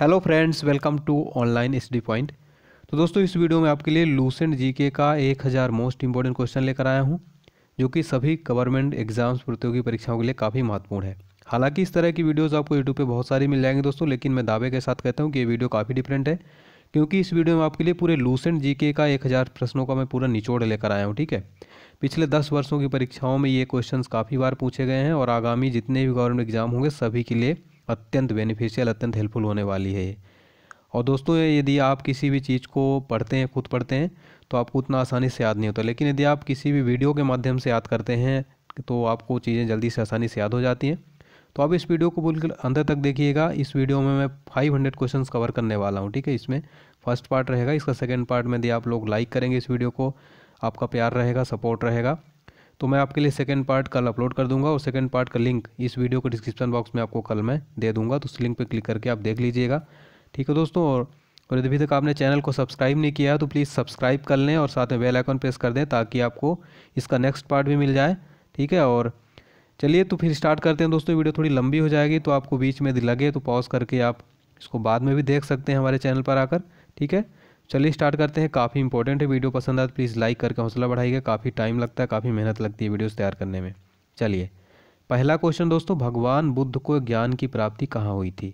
hello friends welcome to online D point तो दोस्तों इस वीडियो में आपके लिए लूसेंट जीके का एक हज़ार मोस्ट इंपॉर्टेंट क्वेश्चन लेकर आया हूँ जो कि सभी गवर्नमेंट एग्जाम्स प्रतियोगी परीक्षाओं के लिए काफ़ी महत्वपूर्ण है हालांकि इस तरह की वीडियोस आपको यूट्यूब पे बहुत सारी मिल जाएंगे दोस्तों लेकिन मैं दावे के साथ कहता हूँ कि ये वीडियो काफ़ी डिफरेंट है क्योंकि इस वीडियो में आपके लिए पूरे लूसेंट जी का एक हज़ार प्रश्नों का मैं पूरा निचोड़ लेकर आया हूँ ठीक है पिछले दस वर्षों की परीक्षाओं में ये क्वेश्चन काफ़ी बार पूछे गए हैं और आगामी जितने भी गवर्नमेंट एग्जाम होंगे सभी के लिए अत्यंत बेनिफिशियल अत्यंत हेल्पफुल होने वाली है और दोस्तों यदि आप किसी भी चीज़ को पढ़ते हैं खुद पढ़ते हैं तो आपको उतना आसानी से याद नहीं होता लेकिन यदि आप किसी भी वीडियो के माध्यम से याद करते हैं तो आपको चीज़ें जल्दी से आसानी से याद हो जाती हैं तो आप इस वीडियो को बिल्कुल अंदर तक देखिएगा इस वीडियो में मैं फाइव हंड्रेड कवर करने वाला हूँ ठीक है इसमें फर्स्ट पार्ट रहेगा इसका सेकेंड पार्ट में यदि आप लोग लाइक करेंगे इस वीडियो को आपका प्यार रहेगा सपोर्ट रहेगा तो मैं आपके लिए सेकेंड पार्ट कल अपलोड कर दूंगा और सेकेंड पार्ट का लिंक इस वीडियो के डिस्क्रिप्शन बॉक्स में आपको कल मैं दे दूंगा तो उस लिंक पर क्लिक करके आप देख लीजिएगा ठीक है दोस्तों और और यदि अभी तक आपने चैनल को सब्सक्राइब नहीं किया है तो प्लीज़ सब्सक्राइब कर लें और साथ में बेल आइकन प्रेस कर दें ताकि आपको इसका नेक्स्ट पार्ट भी मिल जाए ठीक है और चलिए तो फिर स्टार्ट करते हैं दोस्तों वीडियो थोड़ी लंबी हो जाएगी तो आपको बीच में यदि लगे तो पॉज करके आप इसको बाद में भी देख सकते हैं हमारे चैनल पर आकर ठीक है चलिए स्टार्ट करते हैं काफ़ी इंपॉर्टेंट है वीडियो पसंद आए तो प्लीज़ लाइक करके हौसला बढ़ाइएगा काफ़ी टाइम लगता है काफ़ी मेहनत लगती है वीडियोस तैयार करने में चलिए पहला क्वेश्चन दोस्तों भगवान बुद्ध को ज्ञान की प्राप्ति कहाँ हुई थी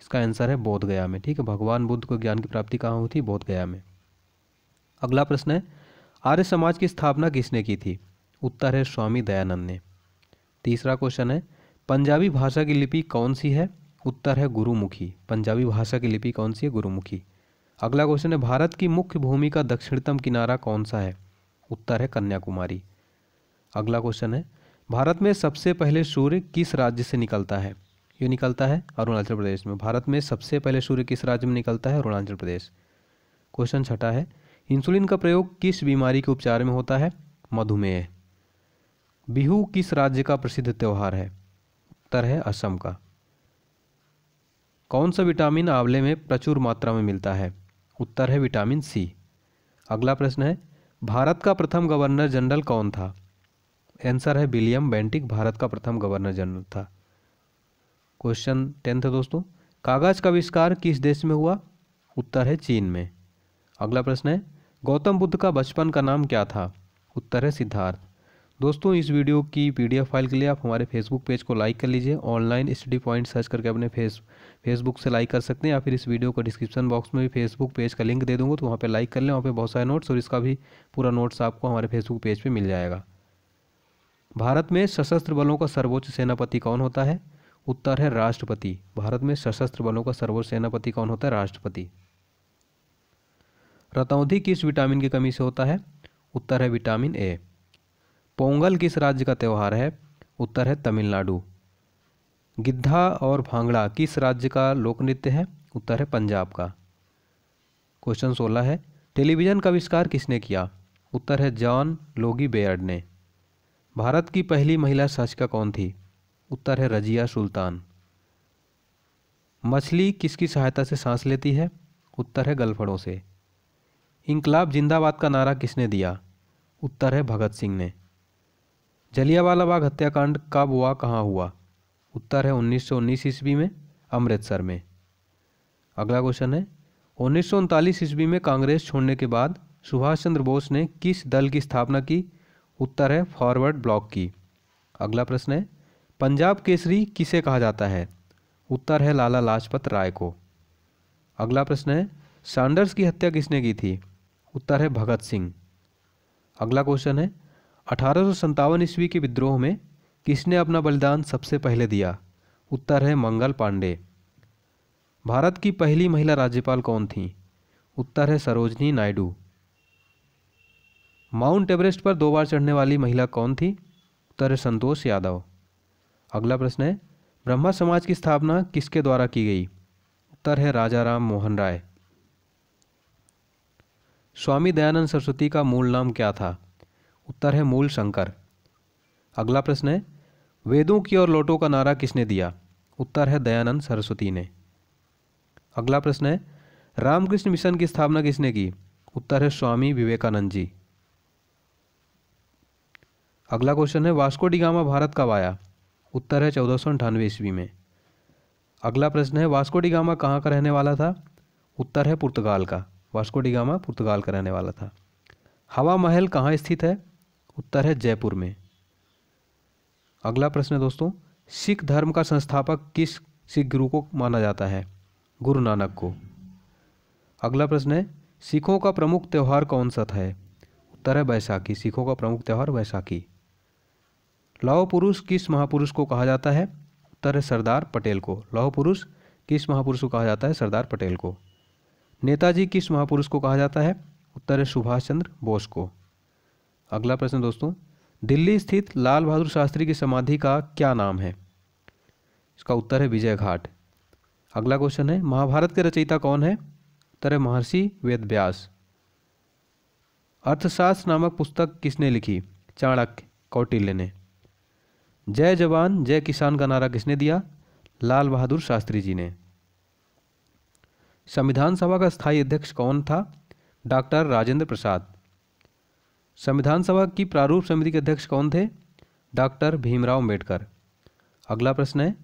इसका आंसर है बोधगया में ठीक है भगवान बुद्ध को ज्ञान की प्राप्ति कहाँ हुई थी बोधगया में अगला प्रश्न है आर्य समाज की स्थापना किसने की थी उत्तर है स्वामी दयानंद ने तीसरा क्वेश्चन है पंजाबी भाषा की लिपि कौन सी है उत्तर है गुरुमुखी पंजाबी भाषा की लिपि कौन सी है गुरुमुखी अगला क्वेश्चन है भारत की मुख्य भूमि का दक्षिणतम किनारा कौन सा है उत्तर है कन्याकुमारी अगला क्वेश्चन है भारत में सबसे पहले सूर्य किस राज्य से निकलता है ये निकलता है अरुणाचल प्रदेश में भारत में सबसे पहले सूर्य किस राज्य में निकलता है अरुणाचल प्रदेश क्वेश्चन छठा है इंसुलिन का प्रयोग किस बीमारी के उपचार में होता है मधुमेह बिहू किस राज्य का प्रसिद्ध त्यौहार है उत्तर है असम का कौन सा विटामिन आंवले में प्रचुर मात्रा में मिलता है उत्तर है विटामिन सी अगला प्रश्न है भारत का प्रथम गवर्नर जनरल कौन था आंसर है विलियम बेंटिक भारत का प्रथम गवर्नर जनरल था क्वेश्चन टेंथ दोस्तों कागज का आविष्कार किस देश में हुआ उत्तर है चीन में अगला प्रश्न है गौतम बुद्ध का बचपन का नाम क्या था उत्तर है सिद्धार्थ दोस्तों इस वीडियो की पीडीएफ फाइल के लिए आप हमारे फेसबुक पेज को लाइक कर लीजिए ऑनलाइन स्टडी पॉइंट सर्च करके अपने फेस फेसबुक से लाइक कर सकते हैं या फिर इस वीडियो को डिस्क्रिप्शन बॉक्स में भी फेसबुक पेज का लिंक दे दूँगा तो वहाँ पर लाइक कर लें वहाँ पर बहुत सारे नोट्स और इसका भी पूरा नोट्स आपको हमारे फेसबुक पेज पर मिल जाएगा भारत में सशस्त्र बलों का सर्वोच्च सेनापति कौन होता है उत्तर है राष्ट्रपति भारत में सशस्त्र बलों का सर्वोच्च सेनापति कौन होता है राष्ट्रपति रतौधि किस विटामिन की कमी से होता है उत्तर है विटामिन ए पोंगल किस राज्य का त्यौहार है उत्तर है तमिलनाडु गिद्धा और भांगड़ा किस राज्य का लोक नृत्य है उत्तर है पंजाब का क्वेश्चन सोलह है टेलीविज़न का आविष्कार किसने किया उत्तर है जॉन लोगी बेयर्ड ने भारत की पहली महिला शासिका कौन थी उत्तर है रजिया सुल्तान मछली किसकी सहायता से सांस लेती है उत्तर है गलफड़ों से इंकलाब जिंदाबाद का नारा किसने दिया उत्तर है भगत सिंह ने जलियावाला बाग हत्याकांड कब हुआ कहाँ हुआ उत्तर है 1919 ईस्वी में अमृतसर में अगला क्वेश्चन है उन्नीस ईस्वी में कांग्रेस छोड़ने के बाद सुभाष चंद्र बोस ने किस दल की स्थापना की उत्तर है फॉरवर्ड ब्लॉक की अगला प्रश्न है पंजाब केसरी किसे कहा जाता है उत्तर है लाला लाजपत राय को अगला प्रश्न है सैंडर्स की हत्या किसने की थी उत्तर है भगत सिंह अगला क्वेश्चन है अठारह ईस्वी के विद्रोह में किसने अपना बलिदान सबसे पहले दिया उत्तर है मंगल पांडे भारत की पहली महिला राज्यपाल कौन थी उत्तर है सरोजनी नायडू माउंट एवरेस्ट पर दो बार चढ़ने वाली महिला कौन थी उत्तर है संतोष यादव अगला प्रश्न है ब्रह्मा समाज की स्थापना किसके द्वारा की गई उत्तर है राजा राम मोहन राय स्वामी दयानंद सरस्वती का मूल नाम क्या था उत्तर है मूल शंकर अगला प्रश्न है वेदों की ओर लोटो का नारा किसने दिया उत्तर है दयानंद सरस्वती ने अगला प्रश्न है रामकृष्ण मिशन की स्थापना किसने की उत्तर है स्वामी विवेकानंद जी अगला क्वेश्चन है वास्को डिगामा भारत कब आया उत्तर है चौदह सौ अंठानवे ईस्वी में अगला प्रश्न है वास्को डिगामा कहाँ का रहने वाला था उत्तर है पुर्तगाल का वास्को डिगामा पुर्तगाल का रहने वाला था हवा महल कहाँ स्थित है उत्तर है जयपुर में अगला प्रश्न है दोस्तों सिख धर्म का संस्थापक किस सिख गुरु को माना जाता है गुरु नानक को अगला प्रश्न है सिखों का प्रमुख त्यौहार कौन सा था उत्तर है बैसाखी सिखों का प्रमुख त्यौहार बैसाखी लौह पुरुष किस महापुरुष को कहा जाता है उत्तर है सरदार पटेल को लौह पुरुष किस महापुरुष को कहा जाता है सरदार पटेल को नेताजी किस महापुरुष को कहा जाता है उत्तर है सुभाष चंद्र बोस को अगला प्रश्न दोस्तों दिल्ली स्थित लाल बहादुर शास्त्री की समाधि का क्या नाम है इसका उत्तर है विजय घाट अगला क्वेश्चन है महाभारत के रचयिता कौन है उत्तर है महर्षि वेद व्यास अर्थशास्त्र नामक पुस्तक किसने लिखी चाणक्य कौटिल्य ने जय जवान जय किसान का नारा किसने दिया लाल बहादुर शास्त्री जी ने संविधान सभा का स्थायी अध्यक्ष कौन था डॉक्टर राजेंद्र प्रसाद संविधान सभा की प्रारूप समिति के अध्यक्ष कौन थे डॉक्टर भीमराव अम्बेडकर अगला प्रश्न है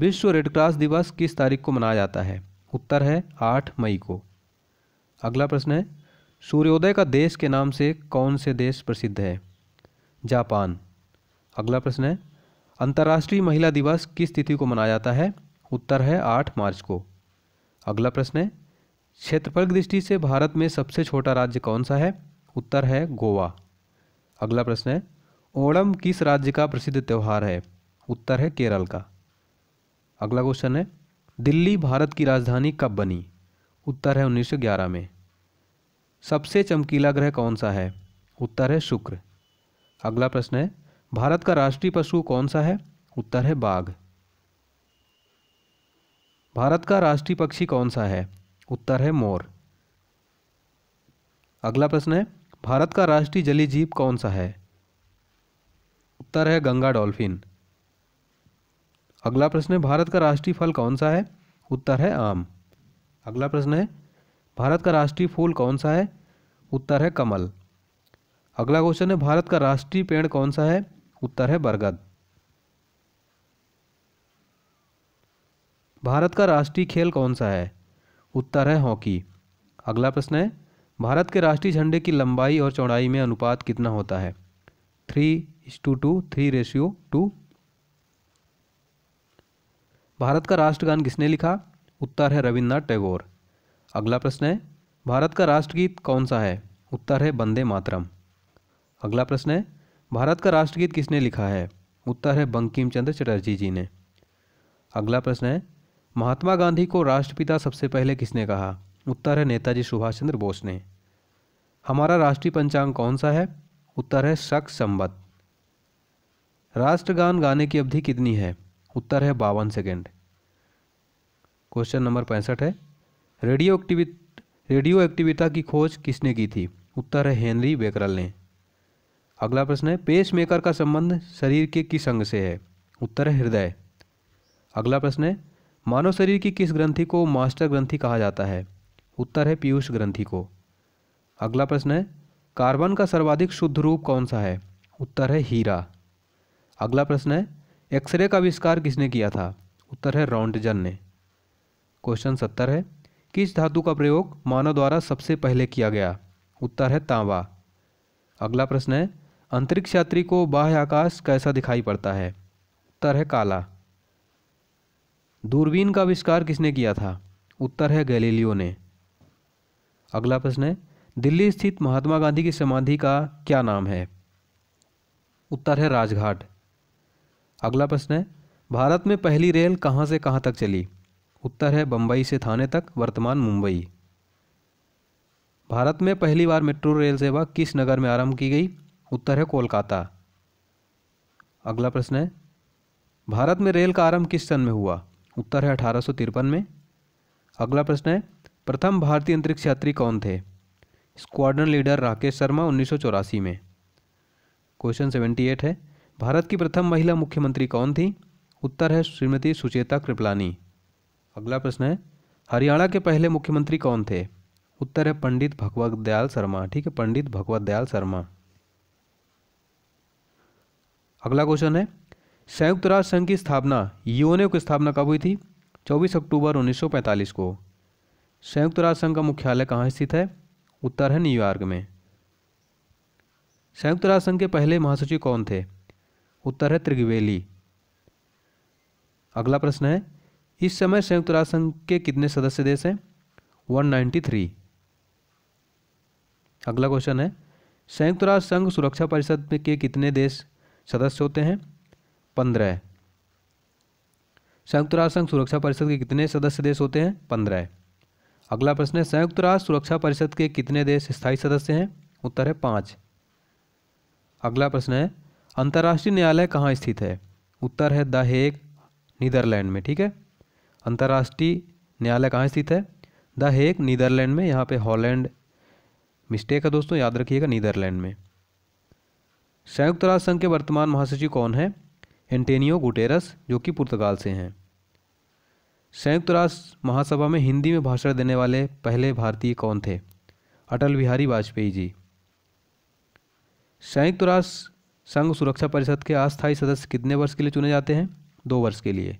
विश्व रेडक्रॉस दिवस किस तारीख को मनाया जाता है उत्तर है आठ मई को अगला प्रश्न है सूर्योदय का देश के नाम से कौन से देश प्रसिद्ध है जापान अगला प्रश्न है अंतर्राष्ट्रीय महिला दिवस किस तिथि को मनाया जाता है उत्तर है आठ मार्च को अगला प्रश्न है क्षेत्रफल की दृष्टि से भारत में सबसे छोटा राज्य कौन सा है उत्तर है गोवा अगला प्रश्न है ओणम किस राज्य का प्रसिद्ध त्यौहार है उत्तर है केरल का अगला क्वेश्चन है दिल्ली भारत की राजधानी कब बनी उत्तर है 1911 में सबसे चमकीला ग्रह कौन सा है उत्तर है शुक्र अगला प्रश्न है भारत का राष्ट्रीय पशु कौन सा है उत्तर है बाघ भारत का राष्ट्रीय पक्षी कौन सा है उत्तर है मोर अगला प्रश्न है भारत का राष्ट्रीय जलीय जीव कौन सा है उत्तर है गंगा डॉल्फिन अगला प्रश्न है भारत का राष्ट्रीय फल कौन सा है उत्तर है आम अगला प्रश्न है भारत का राष्ट्रीय फूल कौन सा है उत्तर है कमल अगला क्वेश्चन है भारत का राष्ट्रीय पेड़ कौन सा है उत्तर है बरगद भारत का राष्ट्रीय खेल कौन सा है उत्तर है हॉकी अगला प्रश्न है भारत के राष्ट्रीय झंडे की लंबाई और चौड़ाई में अनुपात कितना होता है three is to two three ratio two Bharat का राष्ट्रगान किसने लिखा उत्तर है रविन्द्रनाथ टैगोर अगला प्रश्न है भारत का राष्ट्रगीत कौन सा है उत्तर है बंदे मातरम अगला प्रश्न है भारत का राष्ट्रगीत किसने लिखा है उत्तर है बंकिम चंद्र चटर्जी जी ने अगला प्रश्न है महात्मा गांधी को राष्ट्रपिता सबसे पहले किसने कहा उत्तर है नेताजी सुभाष चंद्र बोस ने हमारा राष्ट्रीय पंचांग कौन सा है उत्तर है शक संबत राष्ट्रगान गाने की अवधि कितनी है उत्तर है बावन सेकेंड क्वेश्चन नंबर पैंसठ है रेडियो एक्टिवि रेडियो एक्टिविटा की खोज किसने की थी उत्तर है हेनरी बेकरल ने अगला प्रश्न है पेसमेकर का संबंध शरीर के किस अंग से है उत्तर है हृदय अगला प्रश्न है मानव शरीर की किस ग्रंथि को मास्टर ग्रंथि कहा जाता है उत्तर है पीयूष ग्रंथि को अगला प्रश्न है कार्बन का सर्वाधिक शुद्ध रूप कौन सा है उत्तर है हीरा अगला प्रश्न है एक्सरे का आविष्कार किसने किया था उत्तर है रॉन्टजन ने क्वेश्चन सत्तर है किस धातु का प्रयोग मानव द्वारा सबसे पहले किया गया उत्तर है तांबा अगला प्रश्न है अंतरिक्ष यात्री को बाह्य आकाश कैसा दिखाई पड़ता है उत्तर है काला दूरबीन का आविष्कार किसने किया था उत्तर है गैलीलियो ने अगला प्रश्न है दिल्ली स्थित महात्मा गांधी की समाधि का क्या नाम है उत्तर है राजघाट अगला प्रश्न है भारत में पहली रेल कहाँ से कहाँ तक चली उत्तर है बम्बई से थाने तक वर्तमान मुंबई भारत में पहली बार मेट्रो रेल सेवा किस नगर में आरंभ की गई उत्तर है कोलकाता अगला प्रश्न है भारत में रेल का आरंभ किस सन में हुआ उत्तर है अठारह में अगला प्रश्न है प्रथम भारतीय अंतरिक्ष यात्री कौन थे स्क्वाड्रन लीडर राकेश शर्मा उन्नीस में क्वेश्चन सेवेंटी एट है भारत की प्रथम महिला मुख्यमंत्री कौन थी उत्तर है श्रीमती सुचेता कृपलानी अगला प्रश्न है हरियाणा के पहले मुख्यमंत्री कौन थे उत्तर है पंडित भगवत दयाल शर्मा ठीक है पंडित भगवत दयाल शर्मा अगला क्वेश्चन है संयुक्त राष्ट्र संघ की स्थापना यूएनओ की स्थापना कब हुई थी 24 अक्टूबर 1945 को संयुक्त राष्ट्र संघ का मुख्यालय कहाँ स्थित है उत्तर है न्यूयॉर्क में संयुक्त राष्ट्र संघ के पहले महासचिव कौन थे उत्तर है त्रिगवेली अगला प्रश्न है इस समय संयुक्त राष्ट्र संघ के कितने सदस्य देश हैं 193 अगला क्वेश्चन है संयुक्त राष्ट्र संघ सुरक्षा परिषद में के कितने देश सदस्य होते हैं पंद्रह संयुक्त राष्ट्र संघ सुरक्षा परिषद के कितने सदस्य देश होते हैं पंद्रह अगला प्रश्न है संयुक्त राष्ट्र सुरक्षा परिषद के कितने देश स्थायी सदस्य हैं उत्तर है पाँच अगला प्रश्न है अंतर्राष्ट्रीय न्यायालय कहाँ स्थित है उत्तर है द हेग नीदरलैंड में ठीक है अंतर्राष्ट्रीय न्यायालय कहाँ स्थित है द हेग नीदरलैंड में यहाँ पे हॉलैंड मिस्टेक है दोस्तों याद रखिएगा नीदरलैंड में संयुक्त राष्ट्र संघ के वर्तमान महासचिव कौन है एंटेनियो गुटेरस जो कि पुर्तगाल से हैं संयुक्त राष्ट्र महासभा में हिंदी में भाषण देने वाले पहले भारतीय कौन थे अटल बिहारी वाजपेयी जी संयुक्त राष्ट्र संघ सुरक्षा परिषद के अस्थायी सदस्य कितने वर्ष के लिए चुने जाते हैं दो वर्ष के लिए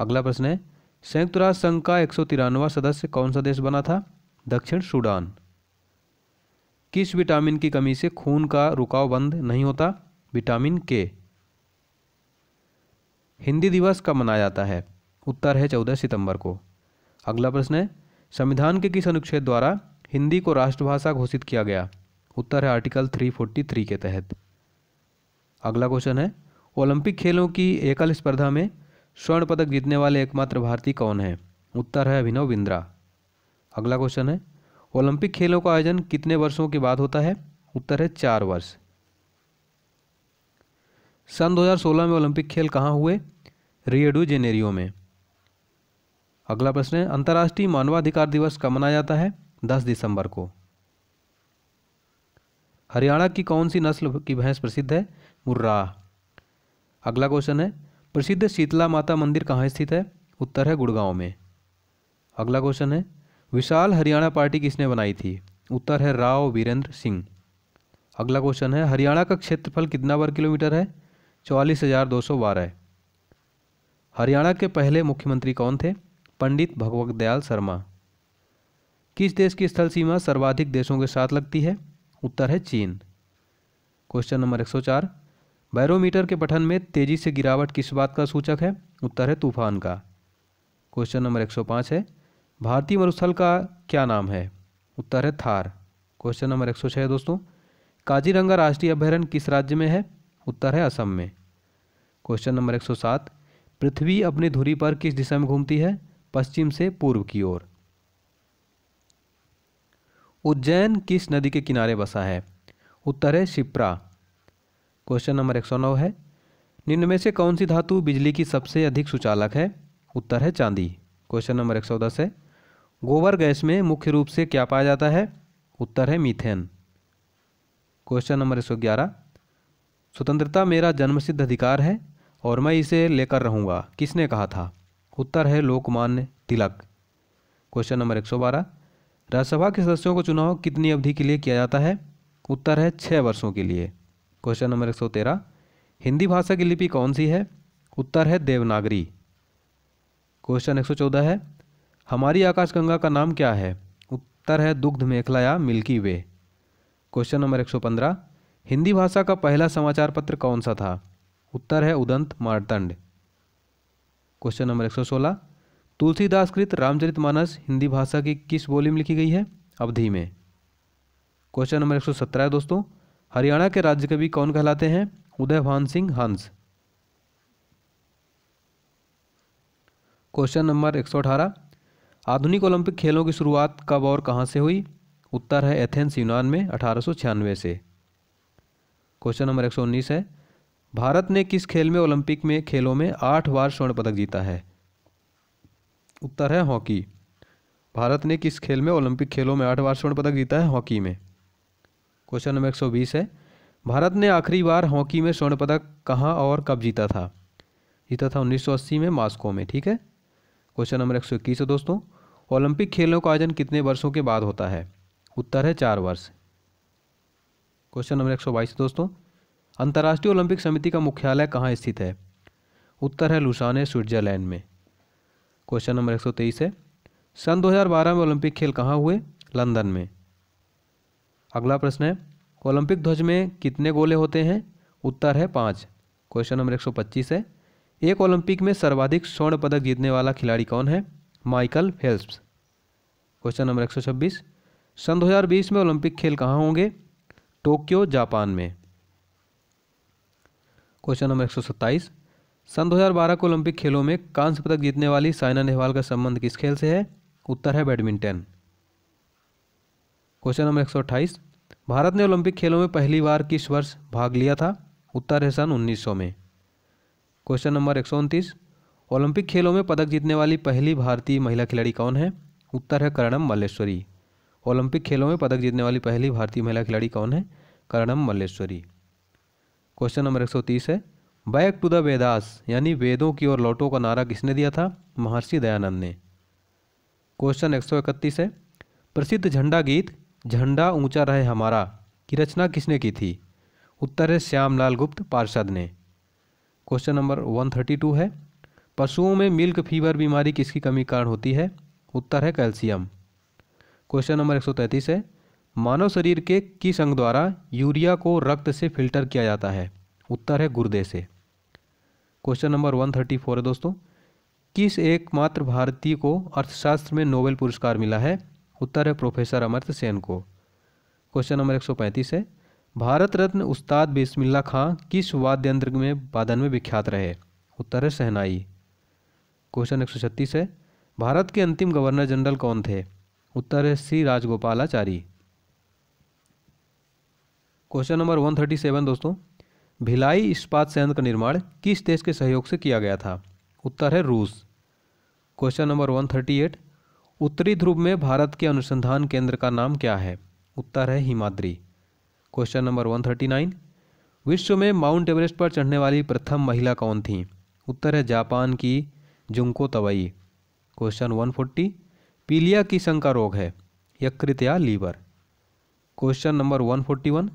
अगला प्रश्न है संयुक्त राष्ट्र संघ का एक सदस्य कौन सा देश बना था दक्षिण सूडान किस विटामिन की कमी से खून का रुकाव बंद नहीं होता विटामिन के हिंदी दिवस कब मनाया जाता है उत्तर है चौदह सितंबर को अगला प्रश्न है संविधान के किस अनुच्छेद द्वारा हिंदी को राष्ट्रभाषा घोषित किया गया उत्तर है आर्टिकल 343 के तहत अगला क्वेश्चन है ओलंपिक खेलों की एकल स्पर्धा में स्वर्ण पदक जीतने वाले एकमात्र भारतीय कौन है उत्तर है अभिनव बिंद्रा अगला क्वेश्चन है ओलंपिक खेलों का आयोजन कितने वर्षों के बाद होता है उत्तर है चार वर्ष सन 2016 में ओलंपिक खेल कहाँ हुए रियडू जेनेरियो में अगला प्रश्न है अंतर्राष्ट्रीय मानवाधिकार दिवस कब मनाया जाता है 10 दिसंबर को हरियाणा की कौन सी नस्ल की भैंस प्रसिद्ध है मुर्राह अगला क्वेश्चन है प्रसिद्ध शीतला माता मंदिर कहाँ स्थित है उत्तर है गुड़गांव में अगला क्वेश्चन है विशाल हरियाणा पार्टी किसने बनाई थी उत्तर है राव वीरेंद्र सिंह अगला क्वेश्चन है हरियाणा का क्षेत्रफल कितना वर्ग किलोमीटर है चौवालीस हज़ार दो सौ बारह हरियाणा के पहले मुख्यमंत्री कौन थे पंडित भगवत दयाल शर्मा किस देश की स्थल सीमा सर्वाधिक देशों के साथ लगती है उत्तर है चीन क्वेश्चन नंबर 104 बैरोमीटर के पठन में तेजी से गिरावट किस बात का सूचक है उत्तर है तूफान का क्वेश्चन नंबर 105 है भारतीय मरुस्थल का क्या नाम है उत्तर है थार क्वेश्चन नंबर 106 दोस्तों काजीरंगा राष्ट्रीय अभ्यारण्य किस राज्य में है उत्तर है असम में क्वेश्चन नंबर एक पृथ्वी अपनी धुरी पर किस दिशा में घूमती है पश्चिम से पूर्व की ओर उज्जैन किस नदी के किनारे बसा है उत्तर है शिप्रा क्वेश्चन नंबर एक सौ नौ है निम्न में से कौन सी धातु बिजली की सबसे अधिक सुचालक है उत्तर है चांदी क्वेश्चन नंबर एक सौ दस है गोबर गैस में मुख्य रूप से क्या पाया जाता है उत्तर है मीथेन क्वेश्चन नंबर एक सौ ग्यारह स्वतंत्रता मेरा जन्मसिद्ध अधिकार है और मैं इसे लेकर रहूंगा किसने कहा था उत्तर है लोकमान्य तिलक क्वेश्चन नंबर एक सौ बारह राज्यसभा के सदस्यों को चुनाव कितनी अवधि के लिए किया जाता है उत्तर है छः वर्षों के लिए क्वेश्चन नंबर एक सौ तेरह हिंदी भाषा की लिपि कौन सी है उत्तर है देवनागरी क्वेश्चन एक सौ चौदह है हमारी आकाशगंगा का नाम क्या है उत्तर है दुग्ध मेखला या मिल्की वे क्वेश्चन नंबर एक सौ पंद्रह हिंदी भाषा का पहला समाचार पत्र कौन सा था उत्तर है उदंत मारतंड क्वेश्चन नंबर एक सौ सोलह तुलसीदास कृत रामचरितमानस हिंदी भाषा की किस बोली में लिखी गई है अवधि में क्वेश्चन नंबर एक सौ सत्रह है दोस्तों हरियाणा के राज्य कवि कौन कहलाते हैं भान सिंह हंस क्वेश्चन नंबर एक सौ अठारह आधुनिक ओलंपिक खेलों की शुरुआत कब और कहां से हुई उत्तर है एथेंस यूनान में अठारह से क्वेश्चन नंबर एक सौ उन्नीस है भारत ने किस खेल में ओलंपिक में खेलों में आठ बार स्वर्ण पदक जीता है उत्तर है हॉकी भारत ने किस खेल में ओलंपिक खेलों में आठ बार स्वर्ण पदक जीता है हॉकी में क्वेश्चन नंबर 120 है भारत ने आखिरी बार हॉकी में स्वर्ण पदक कहाँ और कब जीता था जीता तो था 1980 में मास्को में ठीक है क्वेश्चन नंबर 121 है दोस्तों ओलंपिक खेलों का आयोजन कितने वर्षों के बाद होता है उत्तर है चार वर्ष क्वेश्चन नंबर बाईस दोस्तों अंतर्राष्ट्रीय ओलंपिक समिति का मुख्यालय कहाँ स्थित है उत्तर है लुसाने स्विट्जरलैंड में क्वेश्चन नंबर एक है सन 2012 में ओलंपिक खेल कहाँ हुए लंदन में अगला प्रश्न है ओलंपिक ध्वज में कितने गोले होते हैं उत्तर है पाँच क्वेश्चन नंबर एक है एक ओलंपिक में सर्वाधिक स्वर्ण पदक जीतने वाला खिलाड़ी कौन है माइकल फेल्प्स क्वेश्चन नंबर 126 सन 2020 में ओलंपिक खेल कहाँ होंगे टोक्यो जापान में क्वेश्चन नंबर एक सौ सत्ताईस सन 2012 के ओलंपिक खेलों में कांस्य पदक जीतने वाली साइना नेहवाल का संबंध किस खेल से है उत्तर है बैडमिंटन क्वेश्चन नंबर एक सौ अट्ठाईस भारत ने ओलंपिक खेलों में पहली बार किस वर्ष भाग लिया था उत्तर है सन 1900 में क्वेश्चन नंबर एक सौ उनतीस ओलंपिक खेलों में पदक जीतने वाली पहली भारतीय महिला खिलाड़ी कौन है उत्तर है कर्णम मल्लेश्वरी ओलंपिक खेलों में पदक जीतने वाली पहली भारतीय महिला खिलाड़ी कौन है कर्णम मल्लेश्वरी क्वेश्चन नंबर 130 है बैक टू द वेदास यानी वेदों की ओर लौटो का नारा किसने दिया था महर्षि दयानंद ने क्वेश्चन एक है प्रसिद्ध झंडा गीत झंडा ऊंचा रहे हमारा की रचना किसने की थी उत्तर है श्यामलाल गुप्त पार्षद ने क्वेश्चन नंबर 132 है पशुओं में मिल्क फीवर बीमारी किसकी कमी कारण होती है उत्तर है कैल्शियम क्वेश्चन नंबर 133 है मानव शरीर के किस अंग द्वारा यूरिया को रक्त से फिल्टर किया जाता है उत्तर है गुर्दे से question number one thirty four है दोस्तों किस एकमात्र भारतीय को अर्थशास्त्र में नोबेल पुरस्कार मिला है उत्तर है प्रोफेसर अमर्थ सेन को क्वेश्चन नंबर एक सौ पैंतीस है भारत रत्न उस्ताद बिस्मिल्ला खां किस वाद्य यंत्र में वादन में विख्यात रहे उत्तर है सहनाई क्वेश्चन एक सौ छत्तीस है भारत के अंतिम गवर्नर जनरल कौन थे उत्तर है श्री राजगोपालाचारी क्वेश्चन नंबर 137 दोस्तों भिलाई इस्पात संयंत्र का निर्माण किस देश के सहयोग से किया गया था उत्तर है रूस क्वेश्चन नंबर 138 उत्तरी ध्रुव में भारत के अनुसंधान केंद्र का नाम क्या है उत्तर है हिमाद्री क्वेश्चन नंबर 139 विश्व में माउंट एवरेस्ट पर चढ़ने वाली प्रथम महिला कौन थी उत्तर है जापान की जुंको तवई क्वेश्चन फोर्टी पीलिया की संग का रोग है यकृत या लीवर क्वेश्चन नंबर 141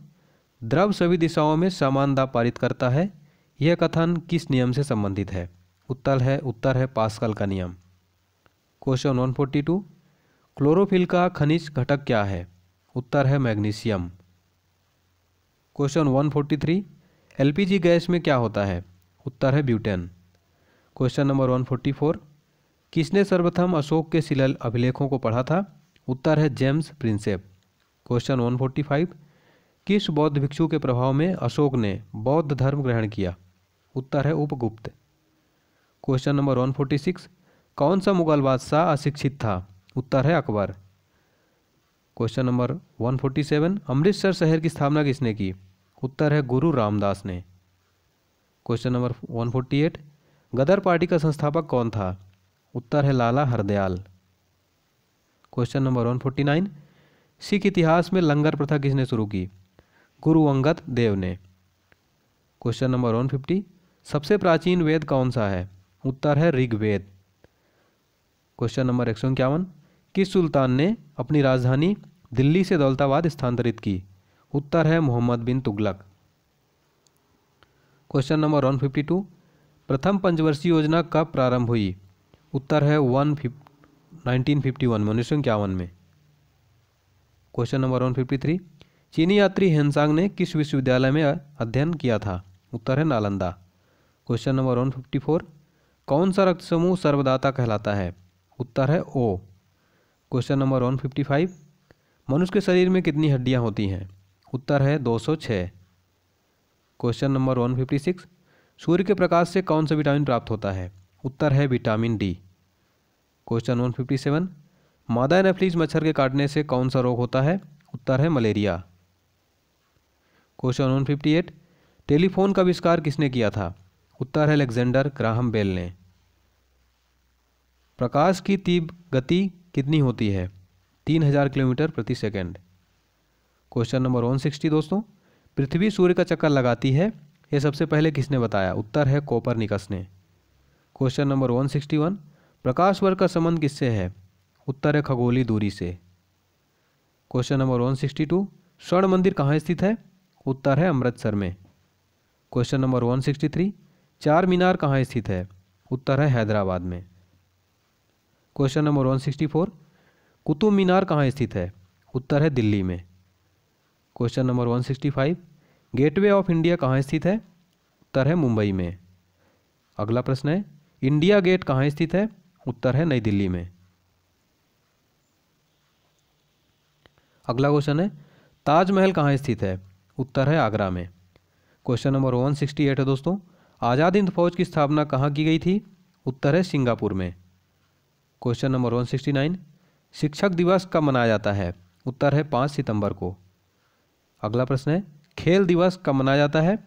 द्रव सभी दिशाओं में समान दाब पारित करता है यह कथन किस नियम से संबंधित है उत्तर है उत्तर है पास्कल का नियम क्वेश्चन टू क्लोरोफिल का खनिज घटक क्या है उत्तर है मैग्नीशियम क्वेश्चन 143 जी गैस में क्या होता है उत्तर है ब्यूटेन क्वेश्चन नंबर 144 किसने सर्वप्रथम अशोक के शिलल अभिलेखों को पढ़ा था उत्तर है जेम्स प्रिंसेप क्वेश्चन 145 किस बौद्ध भिक्षु के प्रभाव में अशोक ने बौद्ध धर्म ग्रहण किया उत्तर है Upagupta question number one forty six कौन सा मुगल बादशाह अशिक्षित था उत्तर है Akbar question number one forty seven Amritsar शहर की स्थापना किसने की उत्तर है गुरु रामदास ने question number one forty eight Gadar party का संस्थापक कौन था उत्तर है Lala Hardayal question number one forty nine Sikh इतिहास में लंगर प्रथा किसने शुरू की गुरु अंगद देव ने क्वेश्चन नंबर वन फिफ्टी सबसे प्राचीन वेद कौन सा है उत्तर है ऋग्वेद क्वेश्चन नंबर एक सौ इक्यावन किस सुल्तान ने अपनी राजधानी दिल्ली से दौलताबाद स्थानांतरित की उत्तर है Mohammad bin Tughlaq question number one fifty two प्रथम पंचवर्षीय योजना कब प्रारंभ हुई उत्तर है one fif nineteen fifty one में उन्नीस सौ इक्यावन में question number one fifty three चीनी यात्री हेनसांग ने किस विश्वविद्यालय में अध्ययन किया था उत्तर है Nalanda question number one fifty four कौन सा रक्त समूह सर्वदाता कहलाता है उत्तर है O question number one fifty five मनुष्य के शरीर में कितनी हड्डियाँ होती हैं उत्तर है दो सौ छः question number one fifty six सूर्य के प्रकाश से कौन सा विटामिन प्राप्त होता है उत्तर है vitamin D question one fifty seven मादा नेफ्लीज मच्छर के काटने से कौन सा रोग होता है उत्तर है malaria question one fifty eight telephone का आविष्कार किसने किया था उत्तर है अलेक्जेंडर ग्राहम बेल ने प्रकाश की तीव्र गति कितनी होती है तीन हजार किलोमीटर प्रति second question number one sixty दोस्तों पृथ्वी सूर्य का चक्कर लगाती है यह सबसे पहले किसने बताया उत्तर है कोपर निकस ने question number one sixty one प्रकाश वर्ग का संबंध किससे है उत्तर है खगोली दूरी से question number one sixty two स्वर्ण मंदिर कहाँ स्थित है उत्तर है अमृतसर में क्वेश्चन नंबर 163 चार मीनार कहाँ स्थित है उत्तर है हैदराबाद में क्वेश्चन नंबर 164 कुतुब मीनार कहाँ स्थित है उत्तर है दिल्ली में question number 165 gateway of India कहाँ स्थित है उत्तर है मुंबई में अगला प्रश्न है इंडिया गेट कहाँ स्थित है उत्तर है नई दिल्ली में अगला क्वेश्चन है ताजमहल कहाँ स्थित है उत्तर है आगरा में question number one sixty eight है दोस्तों आज़ाद हिंद फौज की स्थापना कहाँ की गई थी उत्तर है सिंगापुर में question number one sixty nine शिक्षक दिवस कब मनाया जाता है उत्तर है पाँच सितंबर को अगला प्रश्न है खेल दिवस कब मनाया जाता है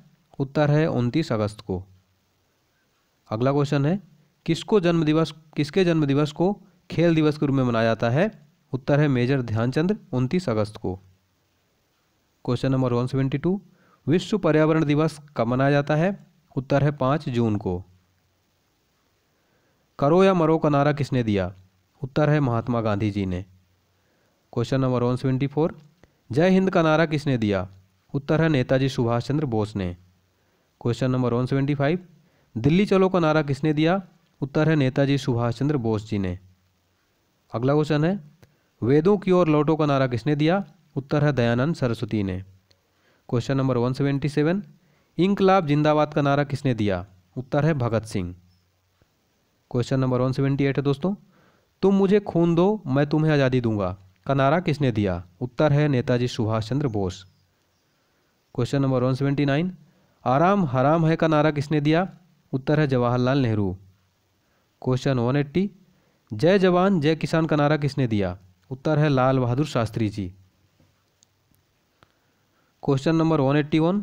उत्तर है उनतीस अगस्त को अगला क्वेश्चन है किसको जन्म दिवस किसके जन्म दिवस को खेल दिवस के रूप में मनाया जाता है उत्तर है मेजर ध्यानचंद उनतीस अगस्त को question number one seventy two विश्व पर्यावरण दिवस कब मनाया जाता है उत्तर है पाँच जून को करो या मरो का नारा किसने दिया उत्तर है महात्मा गांधी जी ने question number one seventy four Jai Hind का नारा किसने दिया उत्तर है नेताजी सुभाष चंद्र बोस ने question number one seventy five Delhi चलो का नारा किसने दिया उत्तर है नेताजी सुभाष चंद्र बोस जी ने अगला क्वेश्चन है वेदों की ओर लौटो का नारा किसने दिया उत्तर है दयानंद सरस्वती ने question number one seventy seven इंकलाब जिंदाबाद का नारा किसने दिया उत्तर है Bhagat Singh question number one seventy eight है दोस्तों तुम मुझे खून दो मैं तुम्हें आज़ादी दूंगा का नारा किसने दिया उत्तर है Netaji Subhash Chandra Bose question number one seventy nine आराम हराम है का नारा किसने दिया उत्तर है Jawaharlal Nehru question one eighty जय जवान जय किसान का नारा किसने दिया उत्तर है Lal Bahadur Shastri ji question number one eighty one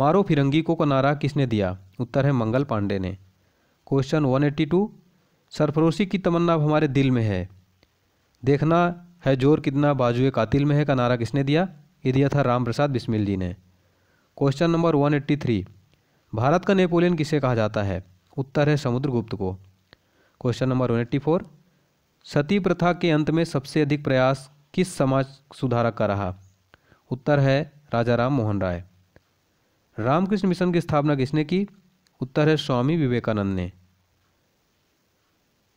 मारो फिरंगी को का नारा किसने दिया उत्तर है मंगल पांडे ने क्वेश्चन वन एट्टी टू सरफरोशी की तमन्ना अब हमारे दिल में है देखना है जोर कितना बाजुए कातिल में है का नारा किसने दिया ये दिया था राम प्रसाद बिस्मिल जी ने question number one eighty three Bharat का नेपोलियन किसे कहा जाता है उत्तर है समुद्रगुप्त को question number one eighty four सती प्रथा के अंत में सबसे अधिक प्रयास किस समाज सुधारक का रहा उत्तर है राजा राम मोहन राय रामकृष्ण मिशन की स्थापना किसने की उत्तर है स्वामी विवेकानंद ने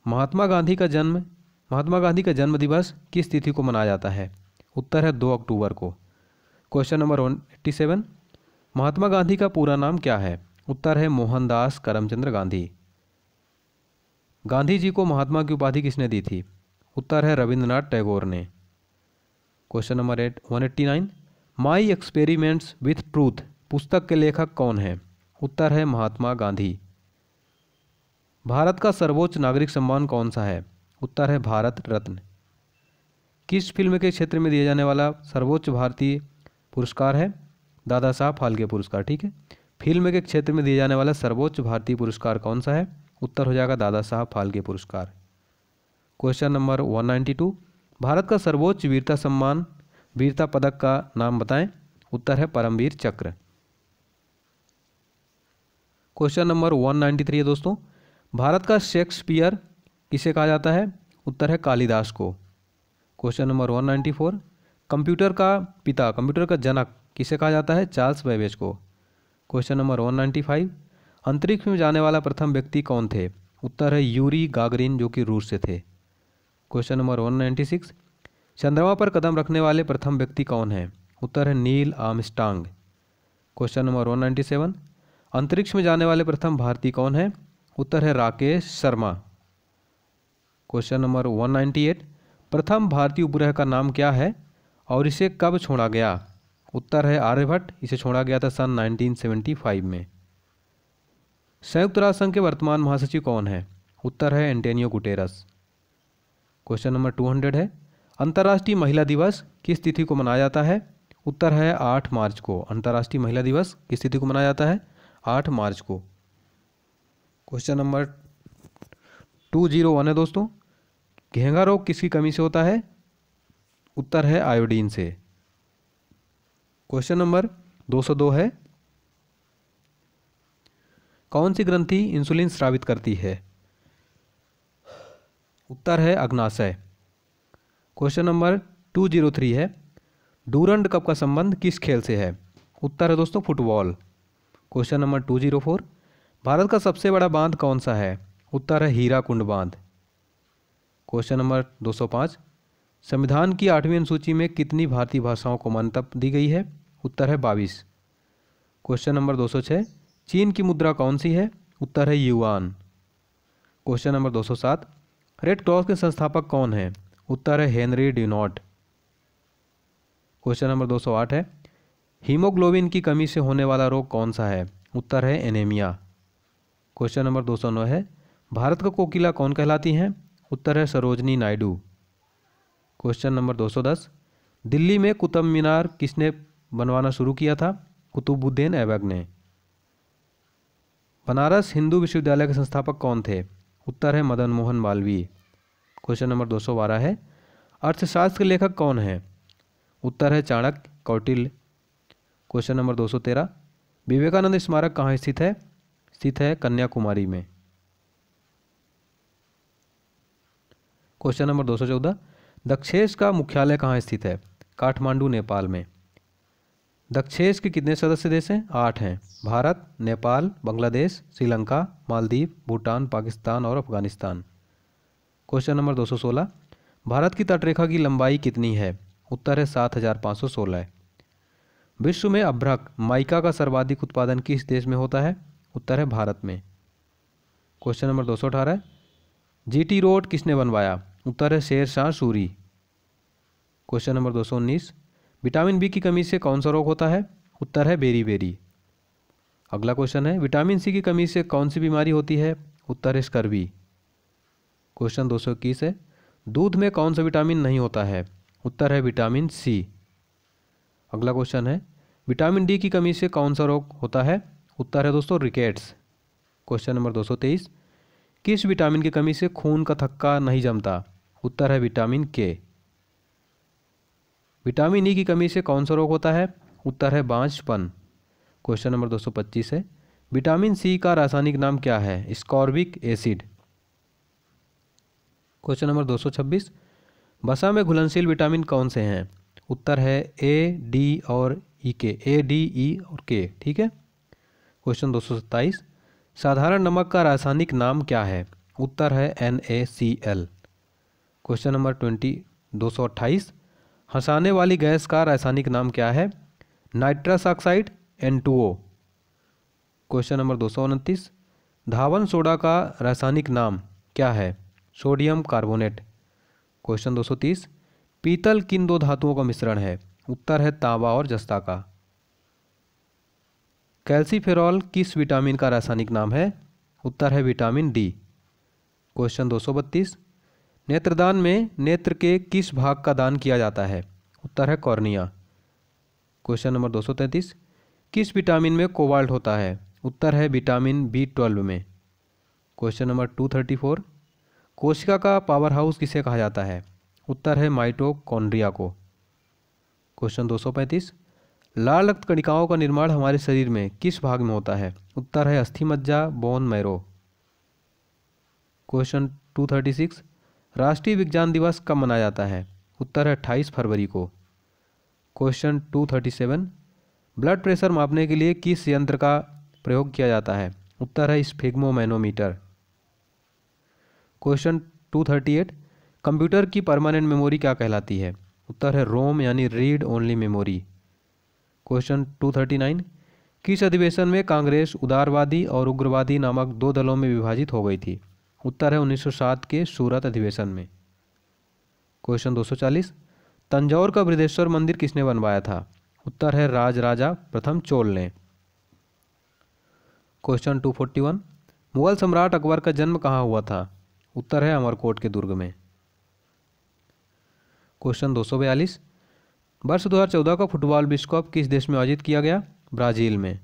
महात्मा गांधी का जन्म महात्मा गांधी का जन्म दिवस किस तिथि को मनाया जाता है उत्तर है दो अक्टूबर को question number one eighty seven Mahatma Gandhi का पूरा नाम क्या है उत्तर है मोहनदास करमचंद्र गांधी गांधी जी को महात्मा की उपाधि किसने दी थी उत्तर है रविंद्रनाथ टैगोर ने question number eight one eighty nine My Experiments with Truth पुस्तक के लेखक कौन हैं उत्तर है महात्मा गांधी भारत का सर्वोच्च नागरिक सम्मान कौन सा है उत्तर है भारत रत्न किस फिल्म के क्षेत्र में दिया जाने वाला सर्वोच्च भारतीय पुरस्कार है दादा साहब फाल्के पुरस्कार ठीक है फिल्म के क्षेत्र में दिया जाने वाला सर्वोच्च भारतीय पुरस्कार कौन सा है उत्तर हो जाएगा दादा साहब फाल्के पुरस्कार क्वेश्चन नंबर 192 भारत का सर्वोच्च वीरता सम्मान वीरता पदक का नाम बताएं उत्तर है परमवीर चक्र क्वेश्चन नंबर 193 है दोस्तों भारत का शेक्सपियर किसे कहा जाता है उत्तर है कालिदास को क्वेश्चन नंबर 194 कंप्यूटर का पिता कंप्यूटर का जनक किसे कहा जाता है चार्ल्स बैबेज को क्वेश्चन नंबर 195 अंतरिक्ष में जाने वाला प्रथम व्यक्ति कौन थे उत्तर है यूरी गागरिन जो कि रूस से थे क्वेश्चन नंबर 196 चंद्रमा पर कदम रखने वाले प्रथम व्यक्ति कौन है उत्तर है Neil Armstrong question number one ninety seven अंतरिक्ष में जाने वाले प्रथम भारतीय कौन है उत्तर है Rakesh Sharma question number one ninety eight प्रथम भारतीय उपग्रह का नाम क्या है और इसे कब छोड़ा गया उत्तर है आर्यभट्ट इसे छोड़ा गया था सन 1975 में संयुक्त राष्ट्र संघ के वर्तमान महासचिव कौन है उत्तर है एंटेनियो गुटेरस क्वेश्चन नंबर 200 है अंतर्राष्ट्रीय महिला दिवस किस तिथि को मनाया जाता है उत्तर है आठ मार्च को अंतर्राष्ट्रीय महिला दिवस किस तिथि को मनाया जाता है आठ मार्च को question number two zero one है दोस्तों घेंगा रोग किसकी कमी से होता है उत्तर है आयोडीन से क्वेश्चन नंबर दो सौ दो है कौन सी ग्रंथि इंसुलिन स्रावित करती है उत्तर है अग्नाशय question number two zero three है डूरंड कप का संबंध किस खेल से है उत्तर है दोस्तों football question number two zero four Bharat का सबसे बड़ा बांध कौन सा है उत्तर है हीरा कुंड बांध क्वेश्चन नंबर दो सौ पाँच संविधान की आठवीं अनुसूची में कितनी भारतीय भाषाओं को मान्यता दी गई है उत्तर है बाईस क्वेश्चन नंबर दो सौ छः चीन की मुद्रा कौन सी है उत्तर है युआन क्वेश्चन नंबर दो सौ सात रेड क्रॉस के संस्थापक कौन हैं उत्तर है हेनरी ड्यूनॉट क्वेश्चन नंबर 208 है हीमोग्लोबिन की कमी से होने वाला रोग कौन सा है उत्तर है एनेमिया क्वेश्चन नंबर 209 है भारत का कोकिला कौन कहलाती हैं उत्तर है सरोजनी नायडू क्वेश्चन नंबर 210 दिल्ली में कुतुब मीनार किसने बनवाना शुरू किया था कुतुबुद्दीन ऐबक ने बनारस हिंदू विश्वविद्यालय के संस्थापक कौन थे उत्तर है मदन मोहन मालवीय क्वेश्चन नंबर दो है अर्थशास्त्र के लेखक कौन है उत्तर है चाणक्य कौटिल्य क्वेश्चन नंबर 213 विवेकानंद स्मारक कहाँ स्थित है स्थित है कन्याकुमारी में क्वेश्चन नंबर 214 दक्षेश का मुख्यालय कहाँ स्थित है काठमांडू नेपाल में दक्षेश के कितने सदस्य देश हैं आठ हैं भारत नेपाल बांग्लादेश श्रीलंका मालदीव भूटान पाकिस्तान और अफगानिस्तान क्वेश्चन नंबर 216 भारत की तटरेखा की लंबाई कितनी है उत्तर है सात हजार पाँच सौ सोलह विश्व में अभ्रक माइका का सर्वाधिक उत्पादन किस देश में होता है उत्तर है भारत में क्वेश्चन नंबर दो सौ अठारह टी रोड किसने बनवाया उत्तर है शेर शाह सूरी क्वेश्चन नंबर दो सौ उन्नीस विटामिन बी की कमी से कौन सा रोग होता है उत्तर है बेरी बेरी अगला क्वेश्चन है विटामिन सी की कमी से कौन सी बीमारी होती है उत्तर है स्कर्वी क्वेश्चन 221 है दूध में कौन सा विटामिन नहीं होता है उत्तर है विटामिन सी अगला क्वेश्चन है विटामिन डी की कमी से कौन सा रोग होता है उत्तर है दोस्तों रिकेट्स क्वेश्चन नंबर 223 किस विटामिन की कमी से खून का थक्का नहीं जमता उत्तर है विटामिन के विटामिन ई e की कमी से कौन सा रोग होता है उत्तर है बांझपन क्वेश्चन नंबर 225 है विटामिन सी का रासायनिक नाम क्या है स्कॉर्बिक एसिड क्वेश्चन नंबर 226 बसा में घुलनशील विटामिन कौन से हैं उत्तर है ए डी और ई के ए डी ई और के ठीक है क्वेश्चन 227 साधारण नमक का रासायनिक नाम क्या है उत्तर है N A C L question number twenty दो सौ अट्ठाईस हंसाने वाली गैस का रासायनिक नाम क्या है nitrous oxide N two O question number दो सौ उनतीस धावन सोडा का रासायनिक नाम क्या है सोडियम कार्बोनेट क्वेश्चन 230 पीतल किन दो धातुओं का मिश्रण है उत्तर है तांबा और जस्ता का कैल्सीफेरॉल किस विटामिन का रासायनिक नाम है उत्तर है विटामिन डी क्वेश्चन 232 नेत्रदान में नेत्र के किस भाग का दान किया जाता है उत्तर है कॉर्निया क्वेश्चन नंबर 233 किस विटामिन में कोबाल्ट होता है उत्तर है विटामिन बी ट्वेल्व में question number two thirty four कोशिका का पावर हाउस किसे कहा जाता है उत्तर है माइटोकॉन्ड्रिया को क्वेश्चन 235 लाल रक्त कणिकाओं का निर्माण हमारे शरीर में किस भाग में होता है उत्तर है अस्थि मज्जा बोन मैरो क्वेश्चन 236 राष्ट्रीय विज्ञान दिवस कब मनाया जाता है उत्तर है अट्ठाईस फरवरी को क्वेश्चन 237 ब्लड प्रेशर मापने के लिए किस यंत्र का प्रयोग किया जाता है उत्तर है स्फेग्मोमैनोमीटर क्वेश्चन 238 कंप्यूटर की परमानेंट मेमोरी क्या कहलाती है उत्तर है रोम यानी रीड ओनली मेमोरी क्वेश्चन 239 किस अधिवेशन में कांग्रेस उदारवादी और उग्रवादी नामक दो दलों में विभाजित हो गई थी उत्तर है 1907 के सूरत अधिवेशन में क्वेश्चन 240 तंजौर का बृदेश्वर मंदिर किसने बनवाया था उत्तर है राज राजा प्रथम चोल ने क्वेश्चन 241 मुगल सम्राट अकबर का जन्म कहाँ हुआ था उत्तर है अमरकोट के दुर्ग में क्वेश्चन दो सौ बयालीस वर्ष 2014 का फुटबॉल विश्व कप किस देश में आयोजित किया गया ब्राज़ील में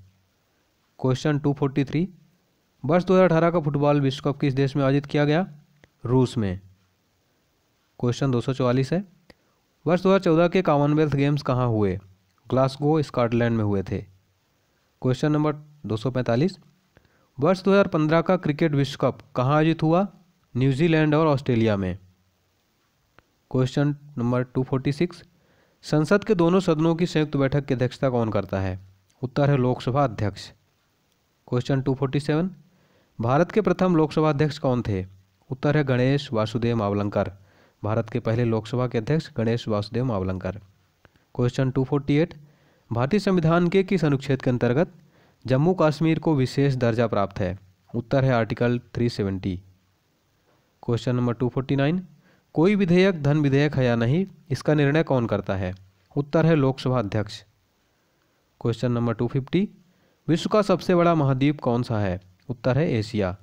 क्वेश्चन टू फोर्टी थ्री वर्ष 2018 का फुटबॉल विश्व कप किस देश में आयोजित किया गया रूस में क्वेश्चन दो सौ चौवालीस है वर्ष 2014 के कॉमनवेल्थ गेम्स कहाँ हुए ग्लासगो स्कॉटलैंड में हुए थे क्वेश्चन नंबर 245 वर्ष 2015 का क्रिकेट विश्व कप कहाँ आयोजित हुआ न्यूजीलैंड और ऑस्ट्रेलिया में question number two forty six संसद के दोनों सदनों की संयुक्त बैठक की अध्यक्षता कौन करता है उत्तर है लोकसभा अध्यक्ष question two forty seven Bharat के प्रथम लोकसभा अध्यक्ष कौन थे उत्तर है गणेश वासुदेव मावलंकर भारत के पहले लोकसभा के अध्यक्ष Ganesh Vasudev Mavalankar question two forty eight भारतीय संविधान के किस अनुच्छेद के अंतर्गत जम्मू कश्मीर को विशेष दर्जा प्राप्त है उत्तर है article three seventy question number two forty nine कोई विधेयक धन विधेयक है या नहीं इसका निर्णय कौन करता है उत्तर है लोकसभा अध्यक्ष क्वेश्चन नंबर टू फिफ्टी विश्व का सबसे बड़ा महाद्वीप कौन सा है उत्तर है एशिया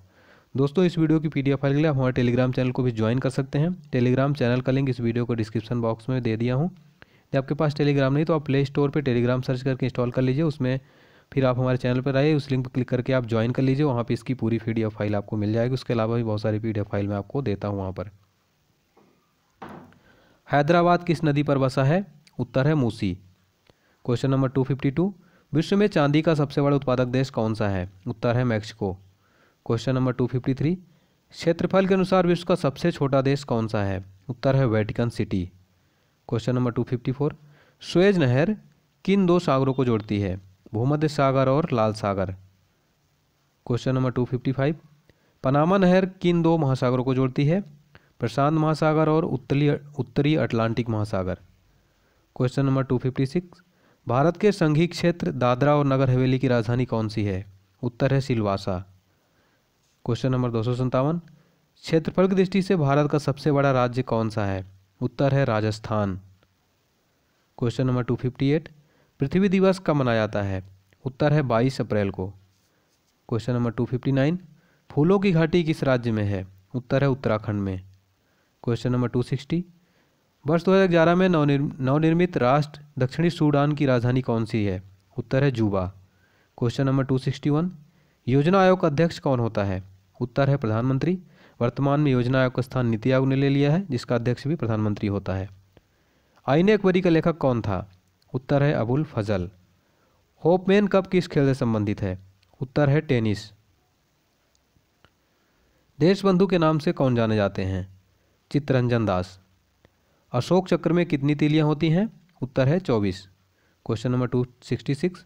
दोस्तों इस वीडियो की पीडीएफ फाइल के लिए हमारे टेलीग्राम चैनल को भी ज्वाइन कर सकते हैं टेलीग्राम चैनल का लिंक इस वीडियो को डिस्क्रिप्शन बॉक्स में दे दिया हूँ यदि आपके पास टेलीग्राम नहीं तो आप प्ले स्टोर पर टेलीग्राम सर्च करके इंस्टॉल कर लीजिए उसमें फिर आप हमारे चैनल पर आइए उस लिंक पर क्लिक करके आप ज्वाइन कर लीजिए वहाँ पर इसकी पूरी पी फाइल आपको मिल जाएगी उसके अलावा भी बहुत सारी पी फाइल मैं आपको देता हूँ वहाँ पर हैदराबाद किस नदी पर बसा है उत्तर है Musi question number two fifty two विश्व में चांदी का सबसे बड़ा उत्पादक देश कौन सा है उत्तर है Mexico question number two fifty three क्षेत्रफल के अनुसार विश्व का सबसे छोटा देश कौन सा है उत्तर है Vatican city question number two fifty four Suez नहर किन दो सागरों को जोड़ती है भूमध्य सागर और लाल सागर question number two fifty five Panama नहर किन दो महासागरों को जोड़ती है प्रशांत महासागर और उत्तरी उत्तरी अटलांटिक महासागर question number two fifty six Bharat के संघीय क्षेत्र दादरा और नगर हवेली की राजधानी कौन सी है उत्तर है सिलवासा क्वेश्चन नंबर दो सौ क्षेत्रफल की दृष्टि से भारत का सबसे बड़ा राज्य कौन सा है उत्तर है Rajasthan question number two fifty eight पृथ्वी दिवस कब मनाया जाता है उत्तर है बाईस अप्रैल को question number two fifty nine फूलों की घाटी किस राज्य में है उत्तर है उत्तराखंड में क्वेश्चन नंबर टू सिक्सटी वर्ष दो हज़ार ग्यारह में नवनिर्म नवनिर्मित राष्ट्र दक्षिणी सूडान की राजधानी कौन सी है उत्तर है Juba question number two sixty one योजना आयोग का अध्यक्ष कौन होता है उत्तर है प्रधानमंत्री वर्तमान में योजना आयोग का स्थान नीति आयोग ने ले लिया है जिसका अध्यक्ष भी प्रधानमंत्री होता है आईने अकबरी का लेखक कौन था उत्तर है अबुल फजल होपमैन कप किस खेल से संबंधित है उत्तर है टेनिस देशबंधु के नाम से कौन जाने जाते हैं चित्तरंजन दास अशोक चक्र में कितनी तीलियां होती हैं उत्तर है चौबीस question number two sixty six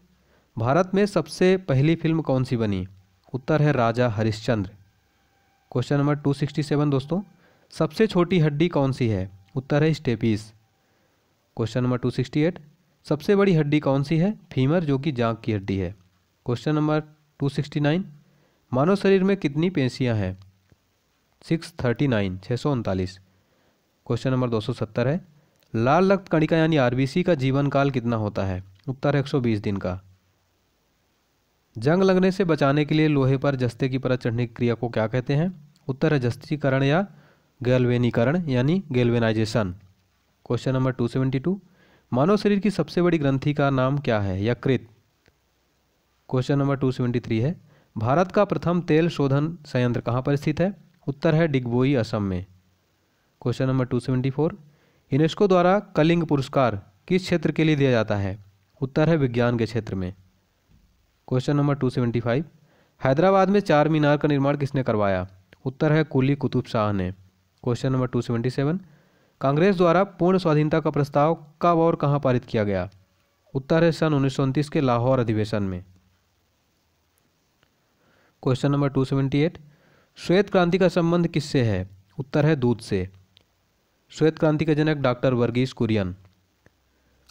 भारत में सबसे पहली फिल्म कौन सी बनी उत्तर है Raja Harishchandra question number two sixty seven दोस्तों सबसे छोटी हड्डी कौन सी है उत्तर है stapes question number two sixty eight सबसे बड़ी हड्डी कौन सी है फीमर जो कि जांघ की हड्डी है क्वेश्चन नंबर 269 मानव शरीर में कितनी पेशियां हैं 639 छः सौ उनतालीस क्वेश्चन नंबर 270 है लाल रक्त कणिका यानी आरबीसी का जीवन काल कितना होता है उत्तर है 120 दिन का जंग लगने से बचाने के लिए लोहे पर जस्ते की परत चढ़ने की क्रिया को क्या कहते हैं उत्तर है जस्तीकरण या गैलवेनीकरण यानी galvanization question number two seventy two मानव शरीर की सबसे बड़ी ग्रंथि का नाम क्या है यकृत question number two seventy three है भारत का प्रथम तेल शोधन संयंत्र कहाँ पर स्थित है उत्तर है डिगबोई असम में question number two seventy four UNESCO द्वारा कलिंग पुरस्कार किस क्षेत्र के लिए दिया जाता है उत्तर है विज्ञान के क्षेत्र में question number two seventy five Hyderabad में चार मीनार का निर्माण किसने करवाया उत्तर है कुली कुतुब शाह ने question number two seventy seven Congress द्वारा पूर्ण स्वाधीनता का प्रस्ताव कब और कहाँ पारित किया गया उत्तर है सन उन्नीस के लाहौर अधिवेशन में क्वेश्चन नंबर 278 श्वेत क्रांति का संबंध किससे है उत्तर है दूध से श्वेत क्रांति का जनक डॉक्टर वर्गीस कुरियन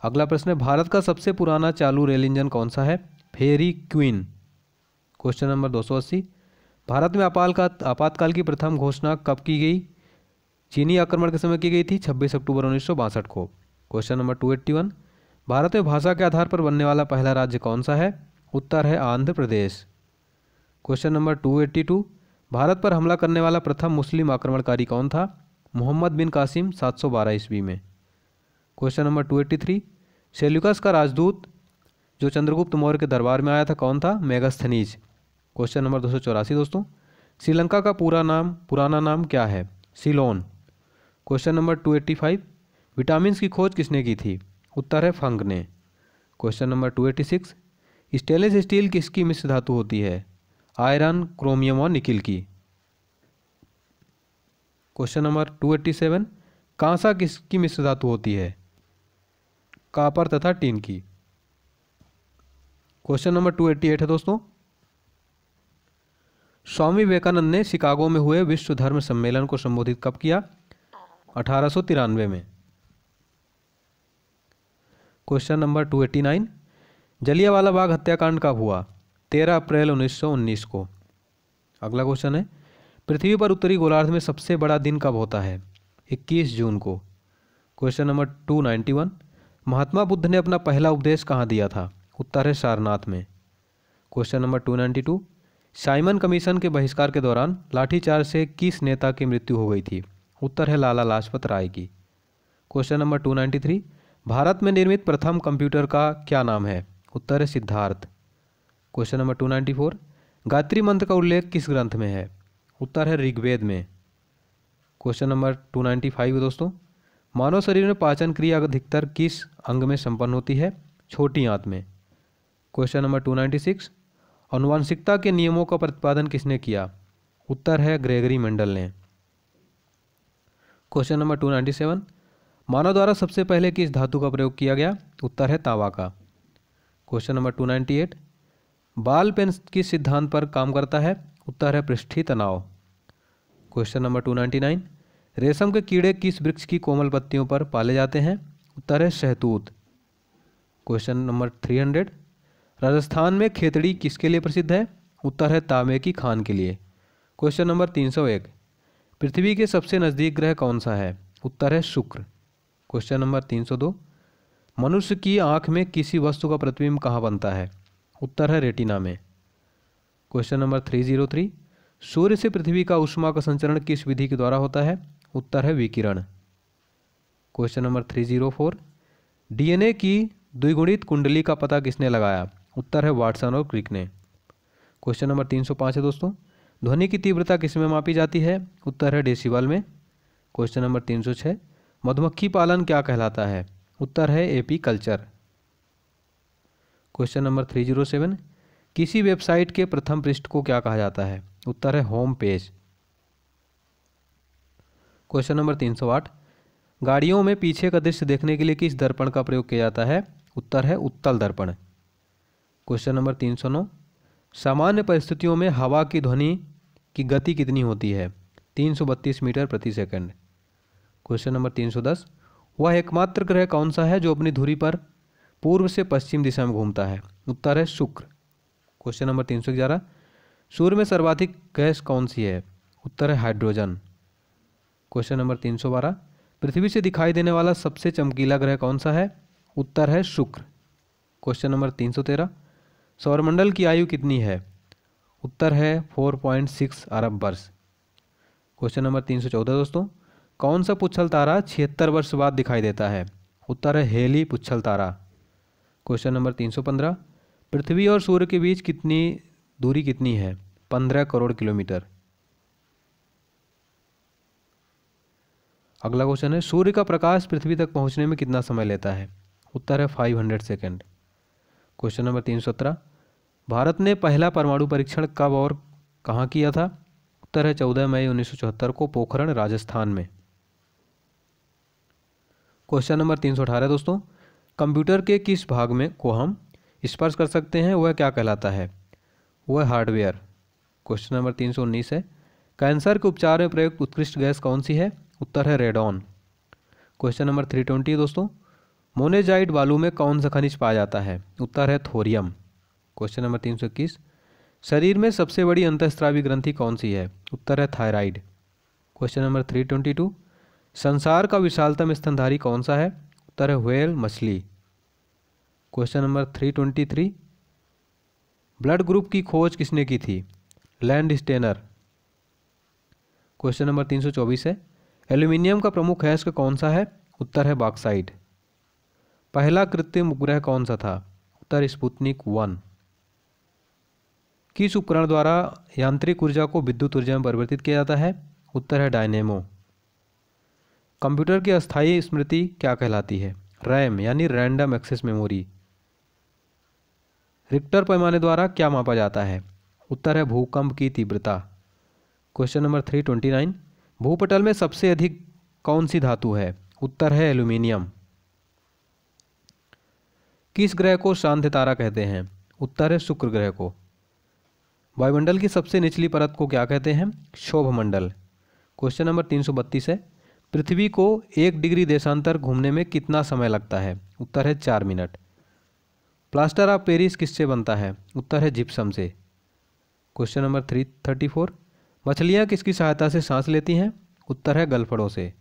अगला प्रश्न है भारत का सबसे पुराना चालू रेल इंजन कौन सा है Fairy Queen question number 280 Bharat में आपाल का आपातकाल की प्रथम घोषणा कब की गई चीनी आक्रमण के समय की गई थी 26 अक्टूबर उन्नीस को क्वेश्चन नंबर 281 भारत में भाषा के आधार पर बनने वाला पहला राज्य कौन सा है उत्तर है आंध्र प्रदेश क्वेश्चन नंबर 282 भारत पर हमला करने वाला प्रथम मुस्लिम आक्रमणकारी कौन था मोहम्मद बिन कासिम 712 ईस्वी में क्वेश्चन नंबर 283 सेल्युकस का राजदूत जो चंद्रगुप्त मौर्य के दरबार में आया था कौन था मेगास्थनीज क्वेश्चन नंबर दो दोस्तों श्रीलंका का पूरा नाम पुराना नाम क्या है Ceylon question number two eighty five vitamin की खोज किसने की थी उत्तर है फंक ने question number two eighty six stainless steel किसकी मिश्र धातु होती है आयरन क्रोमियम और निकिल की question number two eighty seven कांसा किसकी मिश्र धातु होती है कापर तथा टीन की question number two eighty eight है दोस्तों स्वामी विवेकानंद ने शिकागो में हुए विश्व धर्म सम्मेलन को संबोधित कब किया अठारह में question number two eighty nine Jallianwala Bagh हत्याकांड कब हुआ तेरह अप्रैल 1919 को अगला क्वेश्चन है पृथ्वी पर उत्तरी गोलार्ध में सबसे बड़ा दिन कब होता है 21 जून को क्वेश्चन नंबर 291 महात्मा बुद्ध ने अपना पहला उपदेश कहाँ दिया था उत्तर है सारनाथ में क्वेश्चन नंबर 292 साइमन कमीशन के बहिष्कार के दौरान लाठीचार्ज से किस नेता की मृत्यु हो गई थी उत्तर है लाला लाजपत राय की question number two ninety three Bharat में निर्मित प्रथम कंप्यूटर का क्या नाम है उत्तर है Siddhartha question number two ninety four Gayatri मंत्र का उल्लेख किस ग्रंथ में है उत्तर है ऋग्वेद में question number two ninety five दोस्तों मानव शरीर में पाचन क्रिया अधिकतर किस अंग में संपन्न होती है छोटी आंत में question number two ninety six अनुवांशिकता के नियमों का प्रतिपादन किसने किया उत्तर है ग्रेगरी मंडल ने question number two ninety seven मानव द्वारा सबसे पहले किस धातु का प्रयोग किया गया उत्तर है तावा का question number two ninety eight ball pen किस सिद्धांत पर काम करता है उत्तर है पृष्ठी तनाव question number two ninety nine रेशम के कीड़े किस वृक्ष की कोमल पत्तियों पर पाले जाते हैं उत्तर है शहतूत question number three hundred Rajasthan में खेतड़ी किसके लिए प्रसिद्ध है उत्तर है तांबे की खान के लिए क्वेश्चन नंबर तीन सौ एक पृथ्वी के सबसे नज़दीक ग्रह कौन सा है उत्तर है शुक्र क्वेश्चन नंबर तीन सौ दो मनुष्य की आँख में किसी वस्तु का प्रतिबिंब कहाँ बनता है उत्तर है रेटिना में question number three zero three सूर्य से पृथ्वी का उष्मा का संचरण किस विधि के द्वारा होता है उत्तर है विकिरण question number three zero four DNA की द्विगुणित कुंडली का पता किसने लगाया उत्तर है वाटसन और क्रिक ने क्वेश्चन नंबर तीन सौ पाँच है दोस्तों ध्वनि की तीव्रता किस में मापी जाती है उत्तर है डेसीवाल में क्वेश्चन नंबर तीन सौ छः मधुमक्खी पालन क्या कहलाता है उत्तर है apiculture question number three zero seven किसी वेबसाइट के प्रथम पृष्ठ को क्या कहा जाता है उत्तर है होम पेज क्वेश्चन नंबर तीन सौ आठ गाड़ियों में पीछे का दृश्य देखने के लिए किस दर्पण का प्रयोग किया जाता है उत्तर है उत्तल दर्पण क्वेश्चन नंबर तीन सौ नौ सामान्य परिस्थितियों में हवा की ध्वनि कि गति कितनी होती है बत्तीस मीटर प्रति सेकंड क्वेश्चन नंबर 310 वह एकमात्र ग्रह कौन सा है जो अपनी धुरी पर पूर्व से पश्चिम दिशा में घूमता है उत्तर है शुक्र क्वेश्चन नंबर 311 सूर्य में सर्वाधिक गैस कौन सी है उत्तर है हाइड्रोजन क्वेश्चन नंबर 312 पृथ्वी से दिखाई देने वाला सबसे चमकीला ग्रह कौन सा है उत्तर है शुक्र क्वेश्चन नंबर 313 सौरमंडल की आयु कितनी है उत्तर है 4.6 अरब वर्ष क्वेश्चन नंबर 314 दोस्तों कौन सा पुच्छल तारा छिहत्तर वर्ष बाद दिखाई देता है उत्तर है हेली पुच्छल तारा क्वेश्चन नंबर 315 पृथ्वी और सूर्य के बीच कितनी दूरी कितनी है पंद्रह करोड़ किलोमीटर अगला क्वेश्चन है सूर्य का प्रकाश पृथ्वी तक पहुंचने में कितना समय लेता है उत्तर है five hundred second question number तीन सौ सत्रह भारत ने पहला परमाणु परीक्षण कब और कहाँ किया था उत्तर है चौदह मई उन्नीस को पोखरण राजस्थान में क्वेश्चन नंबर तीन सौ अठारह दोस्तों कंप्यूटर के किस भाग में को हम स्पर्श कर सकते हैं वह क्या कहलाता है वह हार्डवेयर क्वेश्चन नंबर तीन सौ उन्नीस है कैंसर के उपचार में प्रयुक्त उत्कृष्ट गैस कौन सी है उत्तर है radon question number three twenty दोस्तों मोनेजाइट बालू में कौन सा खनिज पाया जाता है उत्तर है थोरियम क्वेश्चन नंबर तीन सौ इक्कीस शरीर में सबसे बड़ी अंतस्त्रावी ग्रंथि कौन सी है उत्तर है thyroid question number three twenty two संसार का विशालतम स्तनधारी कौन सा है उत्तर है व्हेल मछली question number three twenty three blood group की खोज किसने की थी लैंड स्टेनर क्वेश्चन नंबर तीन सौ चौबीस है एल्यूमिनियम का प्रमुख हैस्क कौन सा है उत्तर है बाक्साइड पहला कृत्रिम उपग्रह कौन सा था उत्तर स्पुतनिक वन किस उपकरण द्वारा यांत्रिक ऊर्जा को विद्युत ऊर्जा में परिवर्तित किया जाता है उत्तर है डायनेमो कंप्यूटर की अस्थायी स्मृति क्या कहलाती है रैम यानी रैंडम एक्सेस मेमोरी रिक्टर पैमाने द्वारा क्या मापा जाता है उत्तर है भूकंप की तीव्रता question number three twenty nine भूपटल में सबसे अधिक कौन सी धातु है उत्तर है एल्यूमिनियम किस ग्रह को शांत तारा कहते हैं उत्तर है शुक्र ग्रह को वायुमंडल की सबसे निचली परत को क्या कहते हैं शोभ मंडल क्वेश्चन नंबर तीन सौ बत्तीस है पृथ्वी को एक डिग्री देशांतर घूमने में कितना समय लगता है उत्तर है चार मिनट प्लास्टर ऑफ पेरिस किससे बनता है उत्तर है जिप्सम से question number three thirty four मछलियाँ किसकी सहायता से सांस लेती हैं उत्तर है गलफड़ों से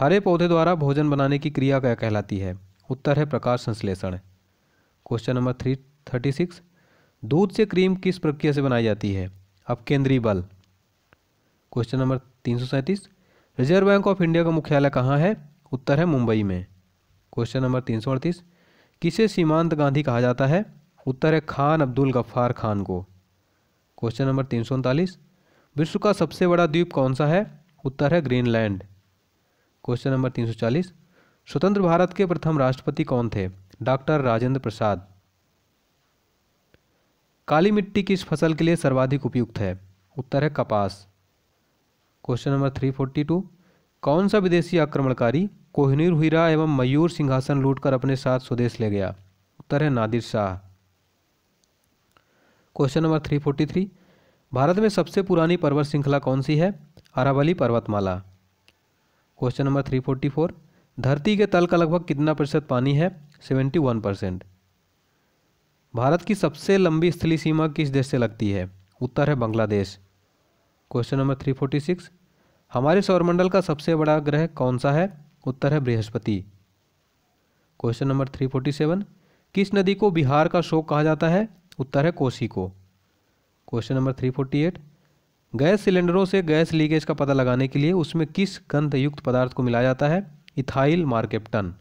हरे पौधे द्वारा भोजन बनाने की क्रिया क्या कहलाती है उत्तर है प्रकाश संश्लेषण question number three thirty six दूध से क्रीम किस प्रक्रिया से बनाई जाती है अब केंद्रीय बल क्वेश्चन नंबर तीन सौ सैंतीस रिजर्व बैंक ऑफ इंडिया का मुख्यालय कहाँ है उत्तर है मुंबई में क्वेश्चन नंबर तीन सौ अड़तीस किसे सीमांत गांधी कहा जाता है उत्तर है खान अब्दुल गफ्फार खान को क्वेश्चन नंबर तीन सौ उनतालीस विश्व का सबसे बड़ा द्वीप कौन सा है उत्तर है ग्रीनलैंड क्वेश्चन नंबर तीन सौ चालीस स्वतंत्र भारत के प्रथम राष्ट्रपति कौन थे डॉक्टर राजेंद्र प्रसाद काली मिट्टी किस फसल के लिए सर्वाधिक उपयुक्त है उत्तर है कपास question number three forty two कौन सा विदेशी आक्रमणकारी कोहनीर हीरा एवं मयूर सिंहासन लूटकर अपने साथ स्वदेश ले गया उत्तर है Nadir Shah question number three forty three Bharat में सबसे पुरानी पर्वत श्रृंखला कौन सी है अरावली पर्वतमाला question number three forty four धरती के तल का लगभग कितना प्रतिशत पानी है सेवेंटी वन परसेंट भारत की सबसे लंबी स्थली सीमा किस देश से लगती है उत्तर है Bangladesh question number three forty six हमारे सौरमंडल का सबसे बड़ा ग्रह कौन सा है उत्तर है बृहस्पति question number three forty seven किस नदी को बिहार का शोक कहा जाता है उत्तर है कोसी को question number three forty eight gas सिलेंडरों से गैस लीकेज का पता लगाने के लिए उसमें किस गंधयुक्त पदार्थ को मिलाया जाता है ethyl mercaptan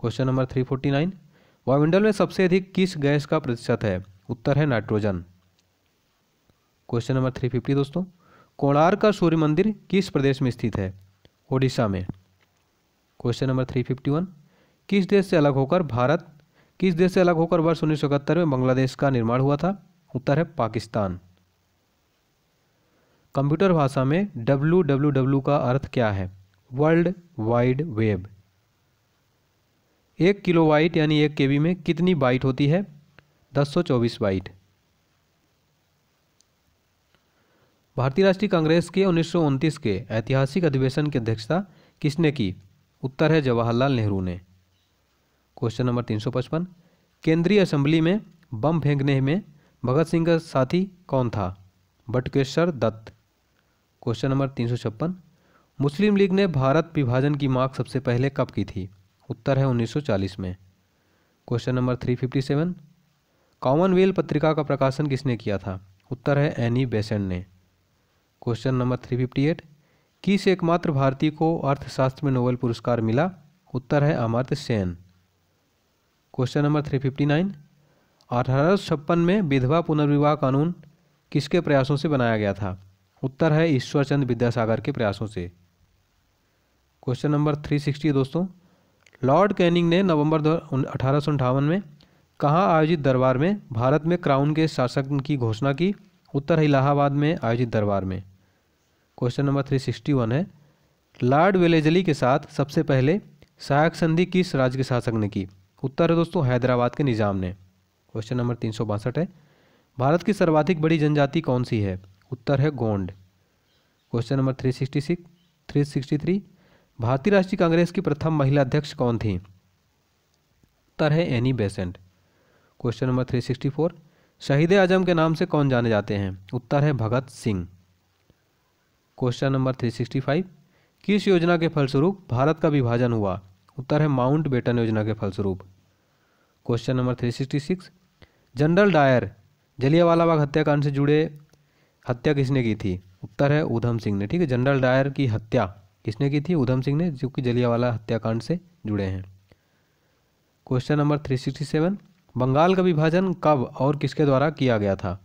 question number three forty nine वायुमंडल में सबसे अधिक किस गैस का प्रतिशत है उत्तर है nitrogen question number three fifty दोस्तों कोणार का सूर्य मंदिर किस प्रदेश में स्थित है ओडिशा में question number three fifty one किस देश से अलग होकर भारत किस देश से अलग होकर वर्ष उन्नीस में बांग्लादेश का निर्माण हुआ था उत्तर है पाकिस्तान कंप्यूटर भाषा में डब्ल्यू डब्ल्यू डब्ल्यू का अर्थ क्या है वर्ल्ड वाइड वेब एक किलो वाइट यानी एक के में कितनी बाइट होती है दस सौ चौबीस बाइट भारतीय राष्ट्रीय कांग्रेस के उन्नीस के ऐतिहासिक अधिवेशन की अध्यक्षता किसने की उत्तर है जवाहरलाल नेहरू ने क्वेश्चन नंबर तीन सौ पचपन केंद्रीय असेंबली में बम फेंकने में भगत सिंह का साथी कौन था बटकेश्वर दत्त क्वेश्चन नंबर तीन सौ छप्पन मुस्लिम लीग ने भारत विभाजन की मांग सबसे पहले कब की थी उत्तर है 1940 में क्वेश्चन नंबर 357 कॉमनवेल्थ पत्रिका का प्रकाशन किसने किया था उत्तर है एनी बेसेंट ने क्वेश्चन नंबर 358 किस एकमात्र भारतीय को अर्थशास्त्र में नोबेल पुरस्कार मिला उत्तर है अमर्थ सेन क्वेश्चन नंबर 359 अठारह में विधवा पुनर्विवाह कानून किसके प्रयासों से बनाया गया था उत्तर है ईश्वरचंद विद्यासागर के प्रयासों से क्वेश्चन नंबर 360 दोस्तों लॉर्ड कैनिंग ने नवंबर अठारह में कहाँ आयोजित दरबार में भारत में क्राउन के शासक की घोषणा की उत्तर इलाहाबाद में आयोजित दरबार में question number three sixty one है लॉर्ड वेलेजली के साथ सबसे पहले सहायक संधि किस राज्य के शासक ने की उत्तर है दोस्तों हैदराबाद के निज़ाम ने क्वेश्चन नंबर तीन सौ बासठ है भारत की सर्वाधिक बड़ी जनजाति कौन सी है उत्तर है Gond question number three sixty six three sixty three भारतीय राष्ट्रीय कांग्रेस की प्रथम महिला अध्यक्ष कौन थी उत्तर है Annie Besant question number three sixty four शहीद आजम के नाम से कौन जाने जाते हैं उत्तर है Bhagat Singh question number three sixty five किस योजना के फलस्वरूप भारत का विभाजन हुआ उत्तर है माउंट बेटन योजना के फलस्वरूप question number three sixty six general Dyer Jallianwala Bagh हत्याकांड से जुड़े हत्या किसने की थी उत्तर है ऊधम सिंह ने ठीक है जनरल डायर की हत्या किसने की थी उधम सिंह ने जो कि जलियावाला हत्याकांड से जुड़े हैं question number three sixty seven Bengal का विभाजन कब और किसके द्वारा किया गया था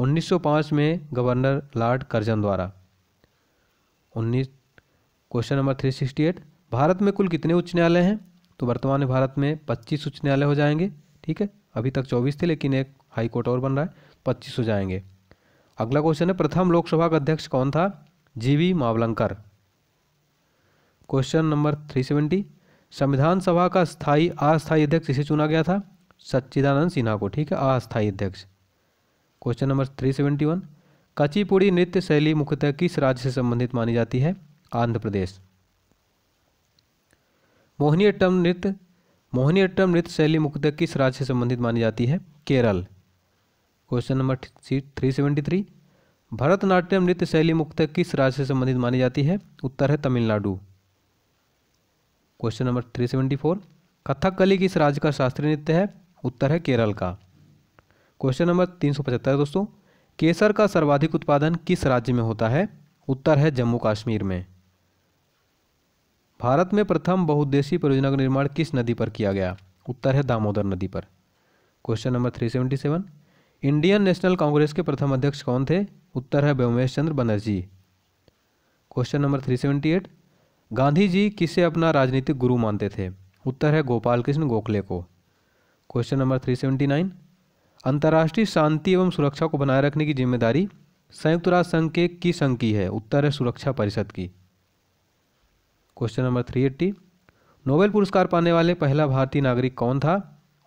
1905 में गवर्नर लॉर्ड कर्जन द्वारा उन्नीस क्वेश्चन नंबर 368 भारत में कुल कितने उच्च न्यायालय हैं तो वर्तमान में भारत में 25 उच्च न्यायालय हो जाएंगे ठीक है अभी तक 24 थे लेकिन एक हाई कोर्ट और बन रहा है 25 हो जाएंगे अगला क्वेश्चन है प्रथम लोकसभा का अध्यक्ष कौन था G V Mavalankar question number three seventy संविधान सभा का स्थायी अस्थायी अध्यक्ष इसे चुना गया था सच्चिदानंद सिन्हा को ठीक है अस्थायी अध्यक्ष question number three seventy one Kuchipudi नृत्य शैली मुख्यतः किस राज्य से संबंधित मानी जाती है आंध्र प्रदेश मोहिनीअट्टम नृत्य मोहिनीअट्टम नृत्य शैली मुख्यतः किस राज्य से संबंधित मानी जाती है Kerala question number three seventy three Bharatanatyam नृत्य शैली मुख्यतः किस राज्य से संबंधित मानी जाती है उत्तर है Tamil Nadu question number three seventy four Kathakali किस राज्य का शास्त्रीय नृत्य है उत्तर है केरल का क्वेश्चन नंबर तीन सौ पचहत्तर दोस्तों केसर का सर्वाधिक उत्पादन किस राज्य में होता है उत्तर है जम्मू कश्मीर में भारत में प्रथम बहुद्देशीय परियोजना का निर्माण किस नदी पर किया गया उत्तर है दामोदर नदी पर question number three seventy seven Indian national Congress के प्रथम अध्यक्ष कौन थे उत्तर है Womesh Chandra Banerjee question number three seventy eight Gandhi ji किसे अपना राजनीतिक गुरु मानते थे उत्तर है गोपाल कृष्ण गोखले को क्वेश्चन नंबर 379 अंतर्राष्ट्रीय शांति एवं सुरक्षा को बनाए रखने की जिम्मेदारी संयुक्त राष्ट्र संघ के किस संघ की है उत्तर है सुरक्षा परिषद की क्वेश्चन नंबर 380 नोबेल पुरस्कार पाने वाले पहला भारतीय नागरिक कौन था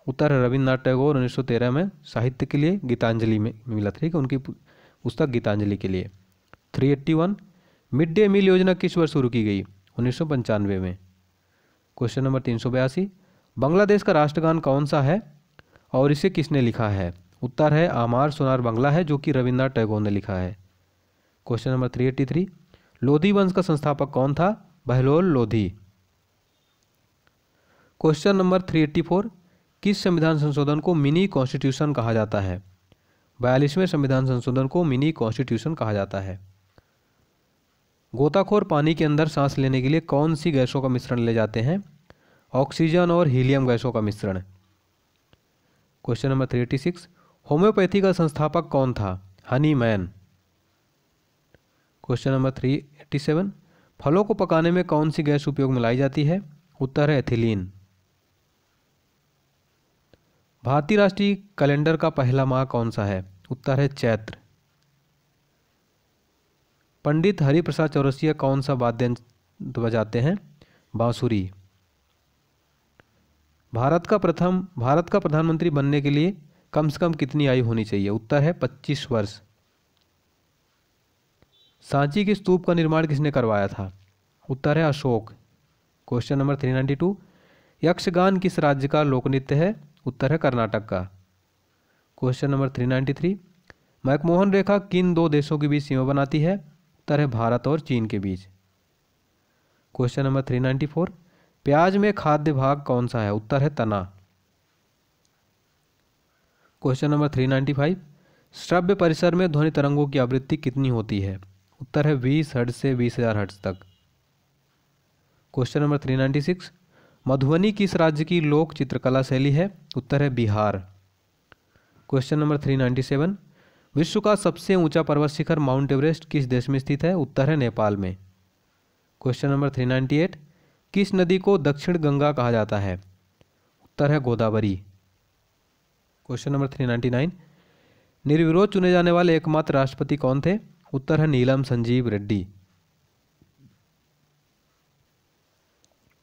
उत्तर है रविन्द्रनाथ टैगोर उन्नीस में साहित्य के लिए गीतांजलि में मिला ठीक है उनकी पुस्तक गीतांजलि के लिए 381 मिड डे मील योजना किस वर्ष शुरू की गई उन्नीस में क्वेश्चन नंबर तीन बांग्लादेश का राष्ट्रगान कौन सा है और इसे किसने लिखा है उत्तर है आमार सोनार बंगला है जो कि रविन्द्रनाथ टैगोर ने लिखा है question number three eighty three Lodhi वंश का संस्थापक कौन था Bahlol Lodhi question number three eighty four किस संविधान संशोधन को मिनी कॉन्स्टिट्यूशन कहा जाता है बयालीसवें संविधान संशोधन को मिनी कॉन्स्टिट्यूशन कहा जाता है गोताखोर पानी के अंदर सांस लेने के लिए कौन सी गैसों का मिश्रण ले जाते हैं ऑक्सीजन और हीलियम गैसों का मिश्रण question number three eighty six homeopathy का संस्थापक कौन था Hahnemann question number three eighty seven फलों को पकाने में कौन सी गैस उपयोग में लाई जाती है उत्तर है एथिलीन भारतीय राष्ट्रीय कैलेंडर का पहला माह कौन सा है उत्तर है चैत्र पंडित हरिप्रसाद चौरसिया कौन सा वाद्य बजाते हैं बांसुरी भारत का प्रथम भारत का प्रधानमंत्री बनने के लिए कम से कम कितनी आयु होनी चाहिए उत्तर है 25 वर्ष सांची के स्तूप का निर्माण किसने करवाया था उत्तर है अशोक क्वेश्चन नंबर 392 यक्षगान किस राज्य का लोकनृत्य है उत्तर है कर्नाटक का क्वेश्चन नंबर 393 मैकमोहन रेखा किन दो देशों के बीच सीमा बनाती है है भारत और चीन के बीच question number three ninety four प्याज में खाद्य भाग कौन सा है उत्तर है तना question number three ninety five श्रव्य परिसर में ध्वनि तरंगों की आवृत्ति कितनी होती है उत्तर है बीस हर्ट से बीस हज़ार हर्ट तक question number three ninety six Madhubani किस राज्य की लोक चित्रकला शैली है उत्तर है Bihar question number three ninety seven विश्व का सबसे ऊंचा पर्वत शिखर माउंट एवरेस्ट किस देश में स्थित है उत्तर है नेपाल में question number three ninety eight किस नदी को दक्षिण गंगा कहा जाता है उत्तर है Godavari question number three ninety nine निर्विरोध चुने जाने वाले एकमात्र राष्ट्रपति कौन थे उत्तर है Neelam Sanjiva Reddy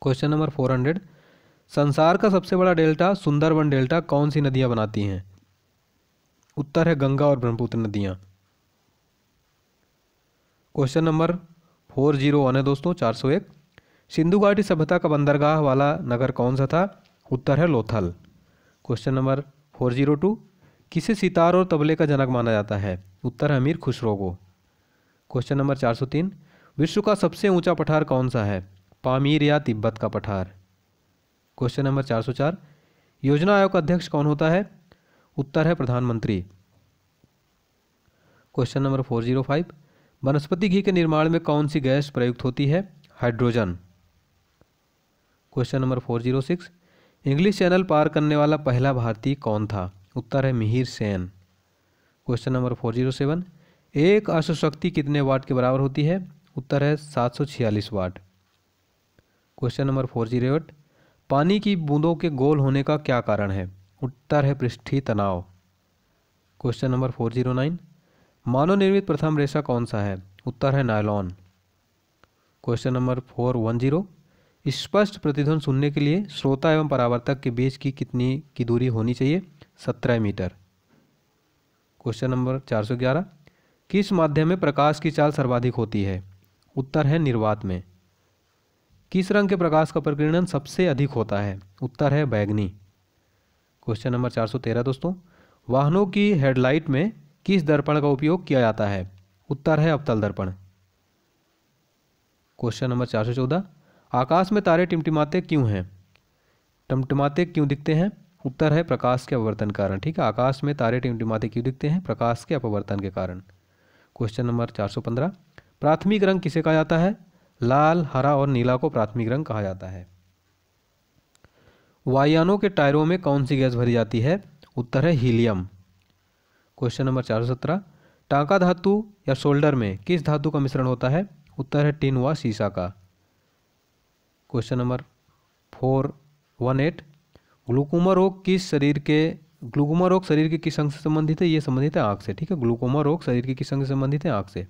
question number four hundred संसार का सबसे बड़ा डेल्टा सुंदरवन डेल्टा कौन सी नदियां बनाती हैं उत्तर है गंगा और ब्रह्मपुत्र नदियाँ question number four zero one है दोस्तों चार सौ एक सिंधु घाटी सभ्यता का बंदरगाह वाला नगर कौन सा था उत्तर है Lothal question number four zero two किसे सितार और तबले का जनक माना जाता है उत्तर है अमीर खुसरो को क्वेश्चन नंबर चार सौ तीन विश्व का सबसे ऊंचा पठार कौन सा है पामीर या तिब्बत का पठार क्वेश्चन नंबर चार सौ चार योजना आयोग का अध्यक्ष कौन होता है उत्तर है प्रधानमंत्री question number four zero five वनस्पति घी के निर्माण में कौन सी गैस प्रयुक्त होती है hydrogen question number four zero six English channel पार करने वाला पहला भारतीय कौन था उत्तर है Mihir Sen question number four zero seven एक अश्वशक्ति कितने वाट के बराबर होती है उत्तर है सात सौ छियालीस watt question number four zero eight पानी की बूंदों के गोल होने का क्या कारण है उत्तर है पृष्ठी तनाव question number four zero nine मानव निर्मित प्रथम रेशा कौन सा है उत्तर है nylon question number four one zero स्पष्ट प्रतिध्वन सुनने के लिए श्रोता एवं परावर्तक के बीच की कितनी की दूरी होनी चाहिए सत्रह मीटर क्वेश्चन नंबर चार सौ ग्यारह किस माध्यम में प्रकाश की चाल सर्वाधिक होती है उत्तर है निर्वात में किस रंग के प्रकाश का प्रकीर्णन सबसे अधिक होता है उत्तर है बैगनी क्वेश्चन नंबर 413 दोस्तों वाहनों की हेडलाइट में किस दर्पण का उपयोग किया जाता है उत्तर है अवतल दर्पण क्वेश्चन नंबर 414 आकाश में तारे टिमटिमाते क्यों हैं टमटमाते क्यों दिखते हैं उत्तर है प्रकाश के अपवर्तन कारण ठीक है आकाश में तारे टिमटिमाते क्यों दिखते हैं प्रकाश के अपवर्तन के कारण क्वेश्चन नंबर 415 प्राथमिक रंग किसे कहा जाता है लाल हरा और नीला को प्राथमिक रंग कहा जाता है वायनों के टायरों में कौन सी गैस भरी जाती है उत्तर है हीलियम क्वेश्चन नंबर चार सौ सत्रह टाका धातु या शोल्डर में किस धातु का मिश्रण होता है उत्तर है टिन व शीशा का question number four one eight glaucoma रोग किस शरीर के ग्लूकोमा रोग शरीर के किस अंग से संबंधित है ये संबंधित है आँख से ठीक है ग्लूकोमा रोग शरीर के किस अंग से संबंधित है आँख से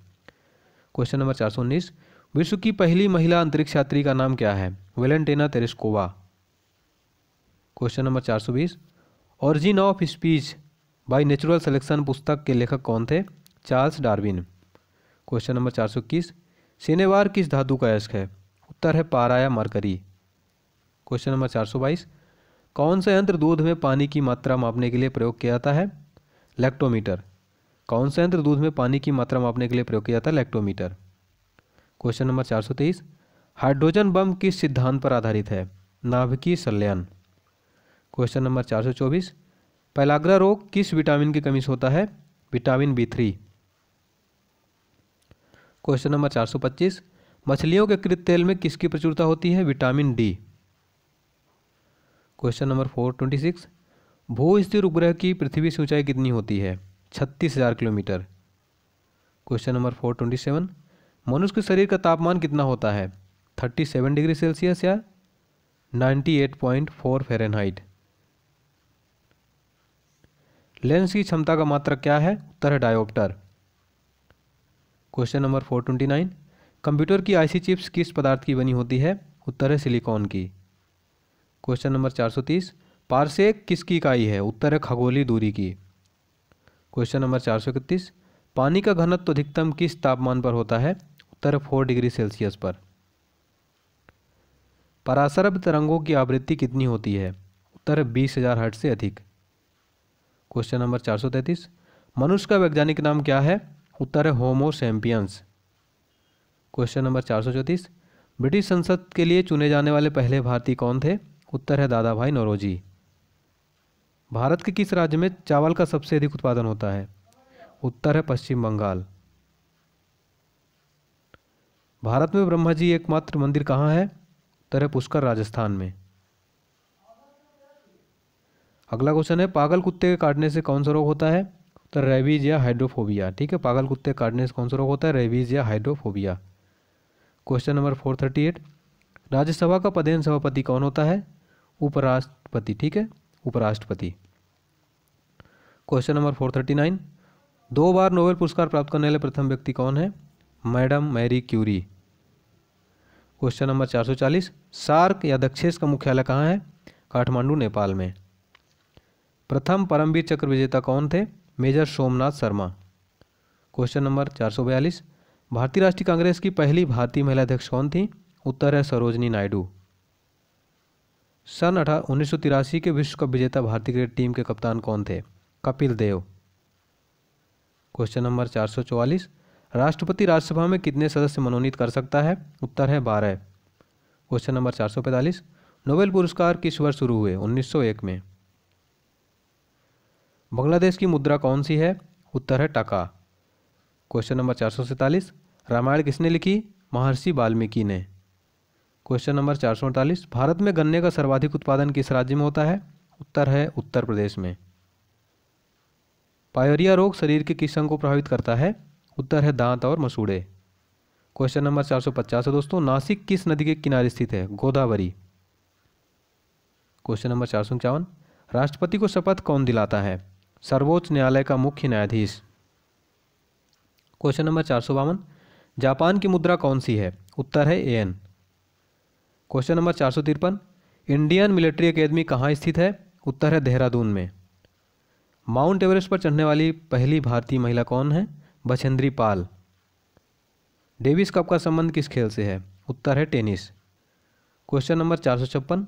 क्वेश्चन नंबर चार सौ उन्नीस विश्व की पहली महिला अंतरिक्ष यात्री का नाम क्या है वेलेंटेना तेरेस्कोवा क्वेश्चन नंबर चार सौ बीस origin of speech by natural selection पुस्तक के लेखक कौन थे चार्ल्स डार्विन क्वेश्चन नंबर चार सौ इक्कीस सिनेवार किस धातु का अयस्क है उत्तर है पारा या मरकरी क्वेश्चन नंबर चार सौ बाईस कौन सा यंत्र दूध में पानी की मात्रा मापने के लिए प्रयोग किया जाता है लैक्टोमीटर कौन सा यंत्र दूध में पानी की मात्रा मापने के लिए प्रयोग किया जाता है लैक्टोमीटर क्वेश्चन नंबर चार सौ तेईस हाइड्रोजन बम किस सिद्धांत पर आधारित है नाभिकीय संलयन क्वेश्चन नंबर 424 पैलाग्रा रोग किस विटामिन की कमी से होता है vitamin B three question number 425 मछलियों के कृत तेल में किसकी प्रचुरता होती है विटामिन डी क्वेश्चन नंबर 426 भू स्थिर उपग्रह की पृथ्वी से ऊंचाई कितनी होती है छत्तीस हजार kilometre question number four twenty seven मनुष्य के शरीर का तापमान कितना होता है थर्टी सेवन डिग्री सेल्सियस या ninety eight point four Fahrenheit lens की क्षमता का मात्रक क्या है उत्तर है dioptre question number four twenty nine computer की आईसी चिप्स किस पदार्थ की बनी होती है उत्तर है सिलिकॉन की क्वेश्चन नंबर चार सौ तीस पारसेक किसकी इकाई है उत्तर है खगोली दूरी की क्वेश्चन नंबर चार सौ इकतीस पानी का घनत्व अधिकतम किस तापमान पर होता है उत्तर है फोर डिग्री सेल्सियस पर परासरभ तरंगों की आवृत्ति कितनी होती है उत्तर बीस हज़ार हट से अधिक क्वेश्चन नंबर चार सौ तैतीस मनुष्य का वैज्ञानिक नाम क्या है उत्तर है होमो सैम्पियंस क्वेश्चन नंबर चार सौ चौंतीस ब्रिटिश संसद के लिए चुने जाने वाले पहले भारतीय कौन थे उत्तर है दादा भाई नौरोजी भारत के किस राज्य में चावल का सबसे अधिक उत्पादन होता है उत्तर है पश्चिम बंगाल भारत में ब्रह्मा जी एकमात्र मंदिर कहाँ है उत्तर है पुष्कर राजस्थान में अगला क्वेश्चन है पागल कुत्ते के काटने से कौन सा रोग होता है तो रेबीज या हाइड्रोफोबिया ठीक है पागल कुत्ते काटने से कौन सा रोग होता है रेबीज या hydrophobia question number four thirty eight Rajya Sabha का पदेन सभापति कौन होता है उपराष्ट्रपति ठीक है उपराष्ट्रपति question number four thirty nine दो बार नोबेल पुरस्कार प्राप्त करने वाले प्रथम व्यक्ति कौन है madam Marie Curie question number चार सौ चालीस सार्क या दक्षेस का मुख्यालय कहाँ है काठमांडू नेपाल में प्रथम परमवीर चक्र विजेता कौन थे major Somnath Sharma question number चार सौ बयालीस भारतीय राष्ट्रीय कांग्रेस की पहली भारतीय महिला अध्यक्ष कौन थी उत्तर है सरोजनी नायडू सन अठारह उन्नीस सौ तिरासी के विश्व कप विजेता भारतीय क्रिकेट टीम के कप्तान कौन थे कपिल देव क्वेश्चन नंबर चार सौ चौवालीस राष्ट्रपति राज्यसभा में कितने सदस्य मनोनीत कर सकता है उत्तर है बारह क्वेश्चन नंबर चार सौ पैंतालीस नोबेल पुरस्कार किस वर्ष शुरू हुए 1901 में बांग्लादेश की मुद्रा कौन सी है उत्तर है टका क्वेश्चन नंबर चार सौ सैंतालीस रामायण किसने लिखी महर्षि वाल्मीकि ने क्वेश्चन नंबर चार सौ अड़तालीस भारत में गन्ने का सर्वाधिक उत्पादन किस राज्य में होता है उत्तर है उत्तर प्रदेश में पायोरिया रोग शरीर के किस अंग को प्रभावित करता है उत्तर है दांत और मसूड़े क्वेश्चन नंबर चार सौ पचास है दोस्तों नासिक किस नदी के किनारे स्थित है गोदावरी क्वेश्चन नंबर चार सौ इक्यावन राष्ट्रपति को शपथ कौन दिलाता है सर्वोच्च न्यायालय का मुख्य न्यायाधीश क्वेश्चन नंबर चार सौ बावन जापान की मुद्रा कौन सी है उत्तर है एन क्वेश्चन नंबर चार सौ तिरपन इंडियन मिलिट्री अकेदमी कहाँ स्थित है उत्तर है देहरादून में माउंट एवरेस्ट पर चढ़ने वाली पहली भारतीय महिला कौन है बछेंद्री पाल डेविस कप का संबंध किस खेल से है उत्तर है टेनिस क्वेश्चन नंबर चार सौ छप्पन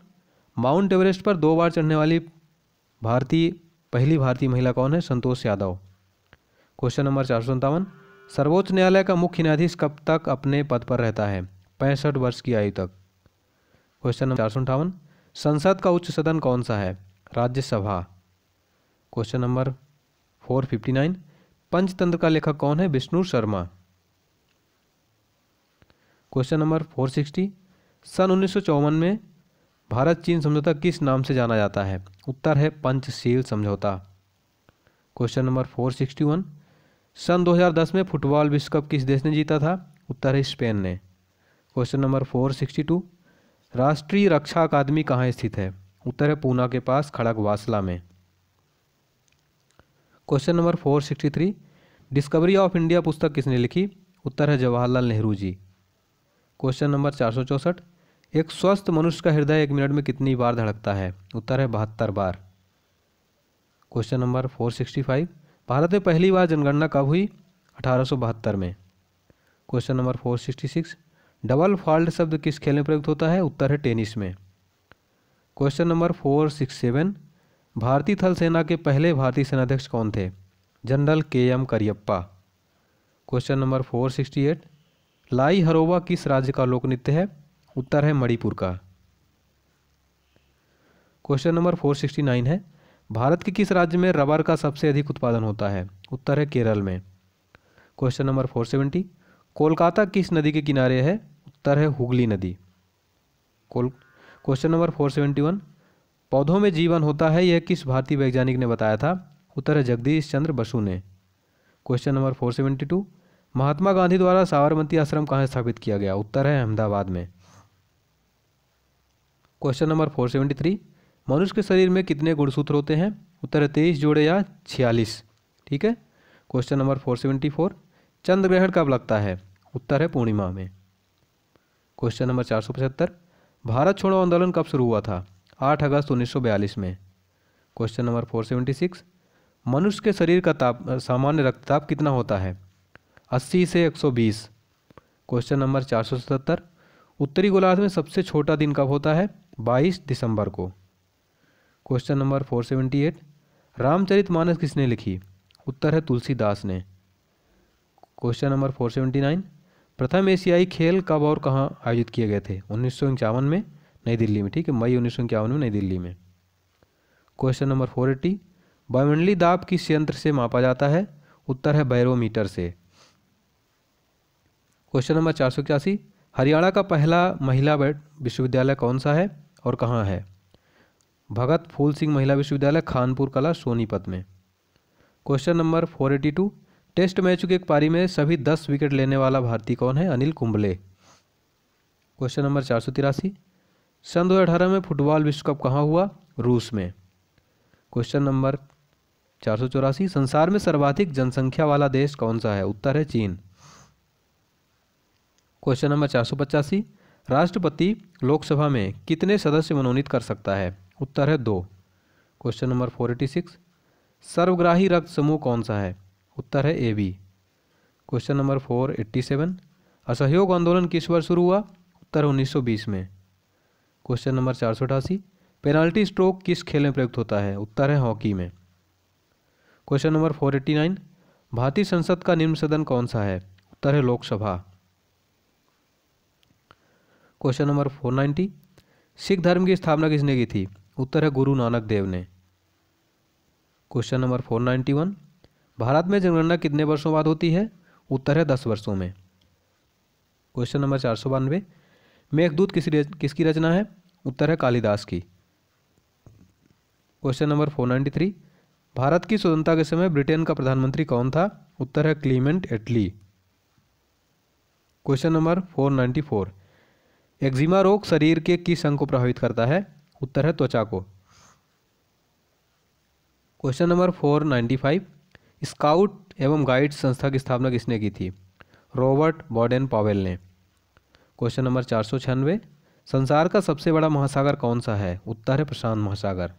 माउंट एवरेस्ट पर दो बार चढ़ने वाली भारतीय पहली भारतीय महिला कौन है संतोष यादव क्वेश्चन नंबर चार सर्वोच्च न्यायालय का मुख्य न्यायाधीश कब तक अपने पद पर रहता है पैंसठ वर्ष की आयु तक क्वेश्चन नंबर चार सौ अंठावन संसद का उच्च सदन कौन सा है Rajya Sabha question number four fifty nine Panchatantra का लेखक कौन है Vishnu Sharma question number four sixty सन उन्नीस में भारत चीन समझौता किस नाम से जाना जाता है उत्तर है पंचशील समझौता question number four sixty one सन 2010 में फुटबॉल विश्व कप किस देश ने जीता था उत्तर है स्पेन ने question number four sixty two राष्ट्रीय रक्षा अकादमी कहाँ स्थित है उत्तर है पूना के पास खड़गवासला में question number four sixty three discovery of India पुस्तक किसने लिखी उत्तर है जवाहरलाल नेहरू जी क्वेश्चन नंबर चार सौ चौसठ एक स्वस्थ मनुष्य का हृदय एक मिनट में कितनी बार धड़कता है उत्तर है बहत्तर बार क्वेश्चन नंबर 465 भारत में पहली बार जनगणना कब हुई अठारह में क्वेश्चन नंबर 466 डबल फॉल्ट शब्द किस खेल में प्रयुक्त होता है उत्तर है टेनिस में क्वेश्चन नंबर 467 भारतीय थल सेना के पहले भारतीय सेनाध्यक्ष कौन थे general K M Cariappa question number 468 Lai Haraoba किस राज्य का लोक नृत्य है उत्तर है मणिपुर का question number four sixty nine है भारत के किस राज्य में रबर का सबसे अधिक उत्पादन होता है उत्तर है केरल में question number four seventy Kolkata किस नदी के किनारे है उत्तर है हुगली नदी कोल question number four seventy one पौधों में जीवन होता है यह किस भारतीय वैज्ञानिक ने बताया था उत्तर है जगदीश चंद्र बसु ने question number four seventy two Mahatma Gandhi द्वारा साबरमती आश्रम कहाँ स्थापित किया गया उत्तर है अहमदाबाद में question number four seventy three मनुष्य के शरीर में कितने गुणसूत्र होते हैं उत्तर है तेईस जोड़े या छियालीस ठीक है question number four seventy four चंद्र ग्रहण कब लगता है उत्तर है पूर्णिमा में क्वेश्चन नंबर चार सौ पचहत्तर भारत छोड़ो आंदोलन कब शुरू हुआ था आठ अगस्त उन्नीस सौ बयालीस में question number four seventy six मनुष्य के शरीर का ताप सामान्य रक्तताप कितना होता है अस्सी से एक सौ बीस क्वेश्चन नंबर चार सौ सतहत्तर उत्तरी गोलार्ध में सबसे छोटा दिन कब होता है बाईस दिसंबर को question number four seventy eight Ramcharit Manas किसने लिखी उत्तर है तुलसीदास ने question number four seventy nine प्रथम एशियाई खेल कब और कहाँ आयोजित किए गए थे उन्नीस में नई दिल्ली में ठीक है मई उन्नीस में नई दिल्ली में क्वेश्चन नंबर फोर एट्टी वायुमंडली दाब किस यंत्र से मापा जाता है उत्तर है बैरोमीटर से क्वेश्चन नंबर चार सौ इक्यासी हरियाणा का पहला महिला विश्वविद्यालय कौन सा है और कहाँ है भगत फूल सिंह महिला विश्वविद्यालय खानपुर कला सोनीपत में question number four eighty two test match की एक पारी में सभी दस विकेट लेने वाला भारतीय कौन है अनिल कुंबले क्वेश्चन नंबर चार सौ तिरासी सन अठारह में फुटबॉल विश्व कप कहाँ हुआ रूस में क्वेश्चन नंबर चार सौ चौरासी संसार में सर्वाधिक जनसंख्या वाला देश कौन सा है उत्तर है चीन क्वेश्चन नंबर चार सौ पचासी राष्ट्रपति लोकसभा में कितने सदस्य मनोनीत कर सकता है उत्तर है दो question number four eighty six सर्वग्राही रक्त समूह कौन सा है उत्तर है A B question number four eighty seven असहयोग आंदोलन किस वर्ष शुरू हुआ उत्तर उन्नीस सौ बीस में क्वेश्चन नंबर चार सौ अठासी पेनाल्टी स्ट्रोक किस खेल में प्रयुक्त होता है उत्तर है हॉकी में question number four eighty nine भारतीय संसद का निम्न सदन कौन सा है उत्तर है Lok Sabha question number four ninety Sikh धर्म की स्थापना किसने की थी उत्तर है गुरु नानक देव ने question number four ninety one Bharat में जनगणना कितने वर्षों बाद होती है उत्तर है दस वर्षों में क्वेश्चन नंबर चार सौ बानवे मेघदूत किस किसकी रचना है उत्तर है कालिदास की question number four ninety three Bharat की स्वतंत्रता के समय ब्रिटेन का प्रधानमंत्री कौन था उत्तर है Clement Attlee question number four ninety four eczema रोग शरीर के किस अंग को प्रभावित करता है उत्तर है त्वचा को question number four ninety five scout एवं गाइड संस्था की स्थापना किसने की थी रॉबर्ट बॉडेन पावेल ने क्वेश्चन नंबर चार सौ छियानवे संसार का सबसे बड़ा महासागर कौन सा है उत्तर है प्रशांत महासागर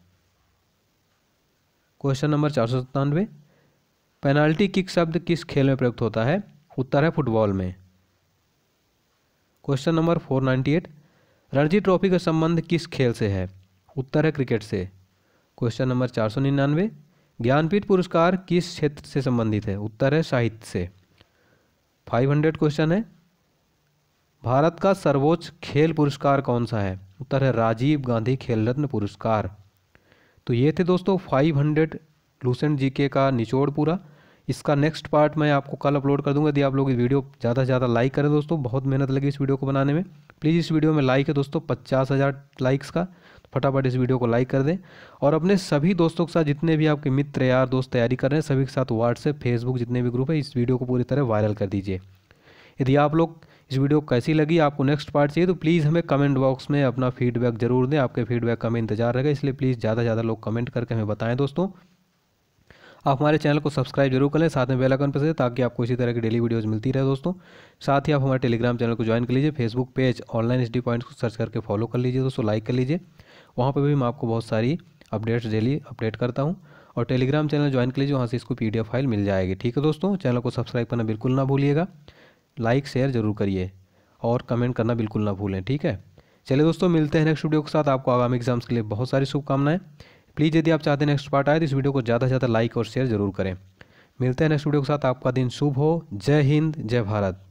क्वेश्चन नंबर चार सौ सत्तानवे पेनाल्टी किक शब्द किस खेल में प्रयुक्त होता है उत्तर है फुटबॉल में question number four ninety eight Ranji trophy का संबंध किस खेल से है उत्तर है क्रिकेट से क्वेश्चन नंबर चार सौ निन्यानवे ज्ञानपीठ पुरस्कार किस क्षेत्र से संबंधित है उत्तर है साहित्य से फाइव हंड्रेड क्वेश्चन है भारत का सर्वोच्च खेल पुरस्कार कौन सा है उत्तर है राजीव गांधी खेल रत्न पुरस्कार तो ये थे दोस्तों फाइव हंड्रेड लूसेंट जी के का निचोड़ पूरा इसका नेक्स्ट पार्ट मैं आपको कल अपलोड कर दूंगा यदि आप लोग इस वीडियो ज़्यादा से ज़्यादा लाइक करें दोस्तों बहुत मेहनत लगी इस वीडियो को बनाने में प्लीज़ इस वीडियो में लाइक है दोस्तों पचास हज़ार लाइक्स का फटाफट इस वीडियो को लाइक कर दें और अपने सभी दोस्तों के साथ जितने भी आपके मित्र यार दोस्त तैयारी कर रहे हैं सभी के साथ व्हाट्सएप फेसबुक जितने भी ग्रुप है इस वीडियो को पूरी तरह वायरल कर दीजिए यदि आप लोग इस वीडियो कैसी लगी आपको नेक्स्ट पार्ट चाहिए तो प्लीज़ हमें कमेंट बॉक्स में अपना फीडबैक जरूर दें आपके फीडबैक का हमें इंतजार रहेगा इसलिए प्लीज़ ज़्यादा से ज़्यादा लोग कमेंट करके हमें बताएं दोस्तों आप हमारे चैनल को सब्सक्राइब जरूर करें साथ में बेल आइकन पर से ताकि आपको इसी तरह की डेली वीडियोस मिलती रहे दोस्तों साथ ही आप हमारे टेलीग्राम चैनल को ज्वाइन कर लीजिए Facebook page online D points को सर्च करके फॉलो कर लीजिए दोस्तों लाइक कर लीजिए वहाँ पर भी मैं आपको बहुत सारी अपडेट्स डेली अपडेट करता हूँ और टेलीग्राम चैनल ज्वाइन कर लीजिए वहाँ से इसको पी फाइल मिल जाएगी ठीक है दोस्तों चैनल को सब्सक्राइब करना बिल्कुल ना भूलिएगा लाइक शेयर जरूर करिए और कमेंट करना बिल्कुल ना भूलें ठीक है चलिए दोस्तों मिलते हैं नेक्स्ट वीडियो के साथ आपको आगामी एग्जाम्स के लिए बहुत सारी शुभकामनाएं प्लीज़ यदि आप चाहते हैं नेक्स्ट पार्ट आए तो इस वीडियो को ज़्यादा से ज़्यादा लाइक और शेयर जरूर करें मिलते हैं नेक्स्ट वीडियो के साथ आपका दिन शुभ हो जय हिंद जय भारत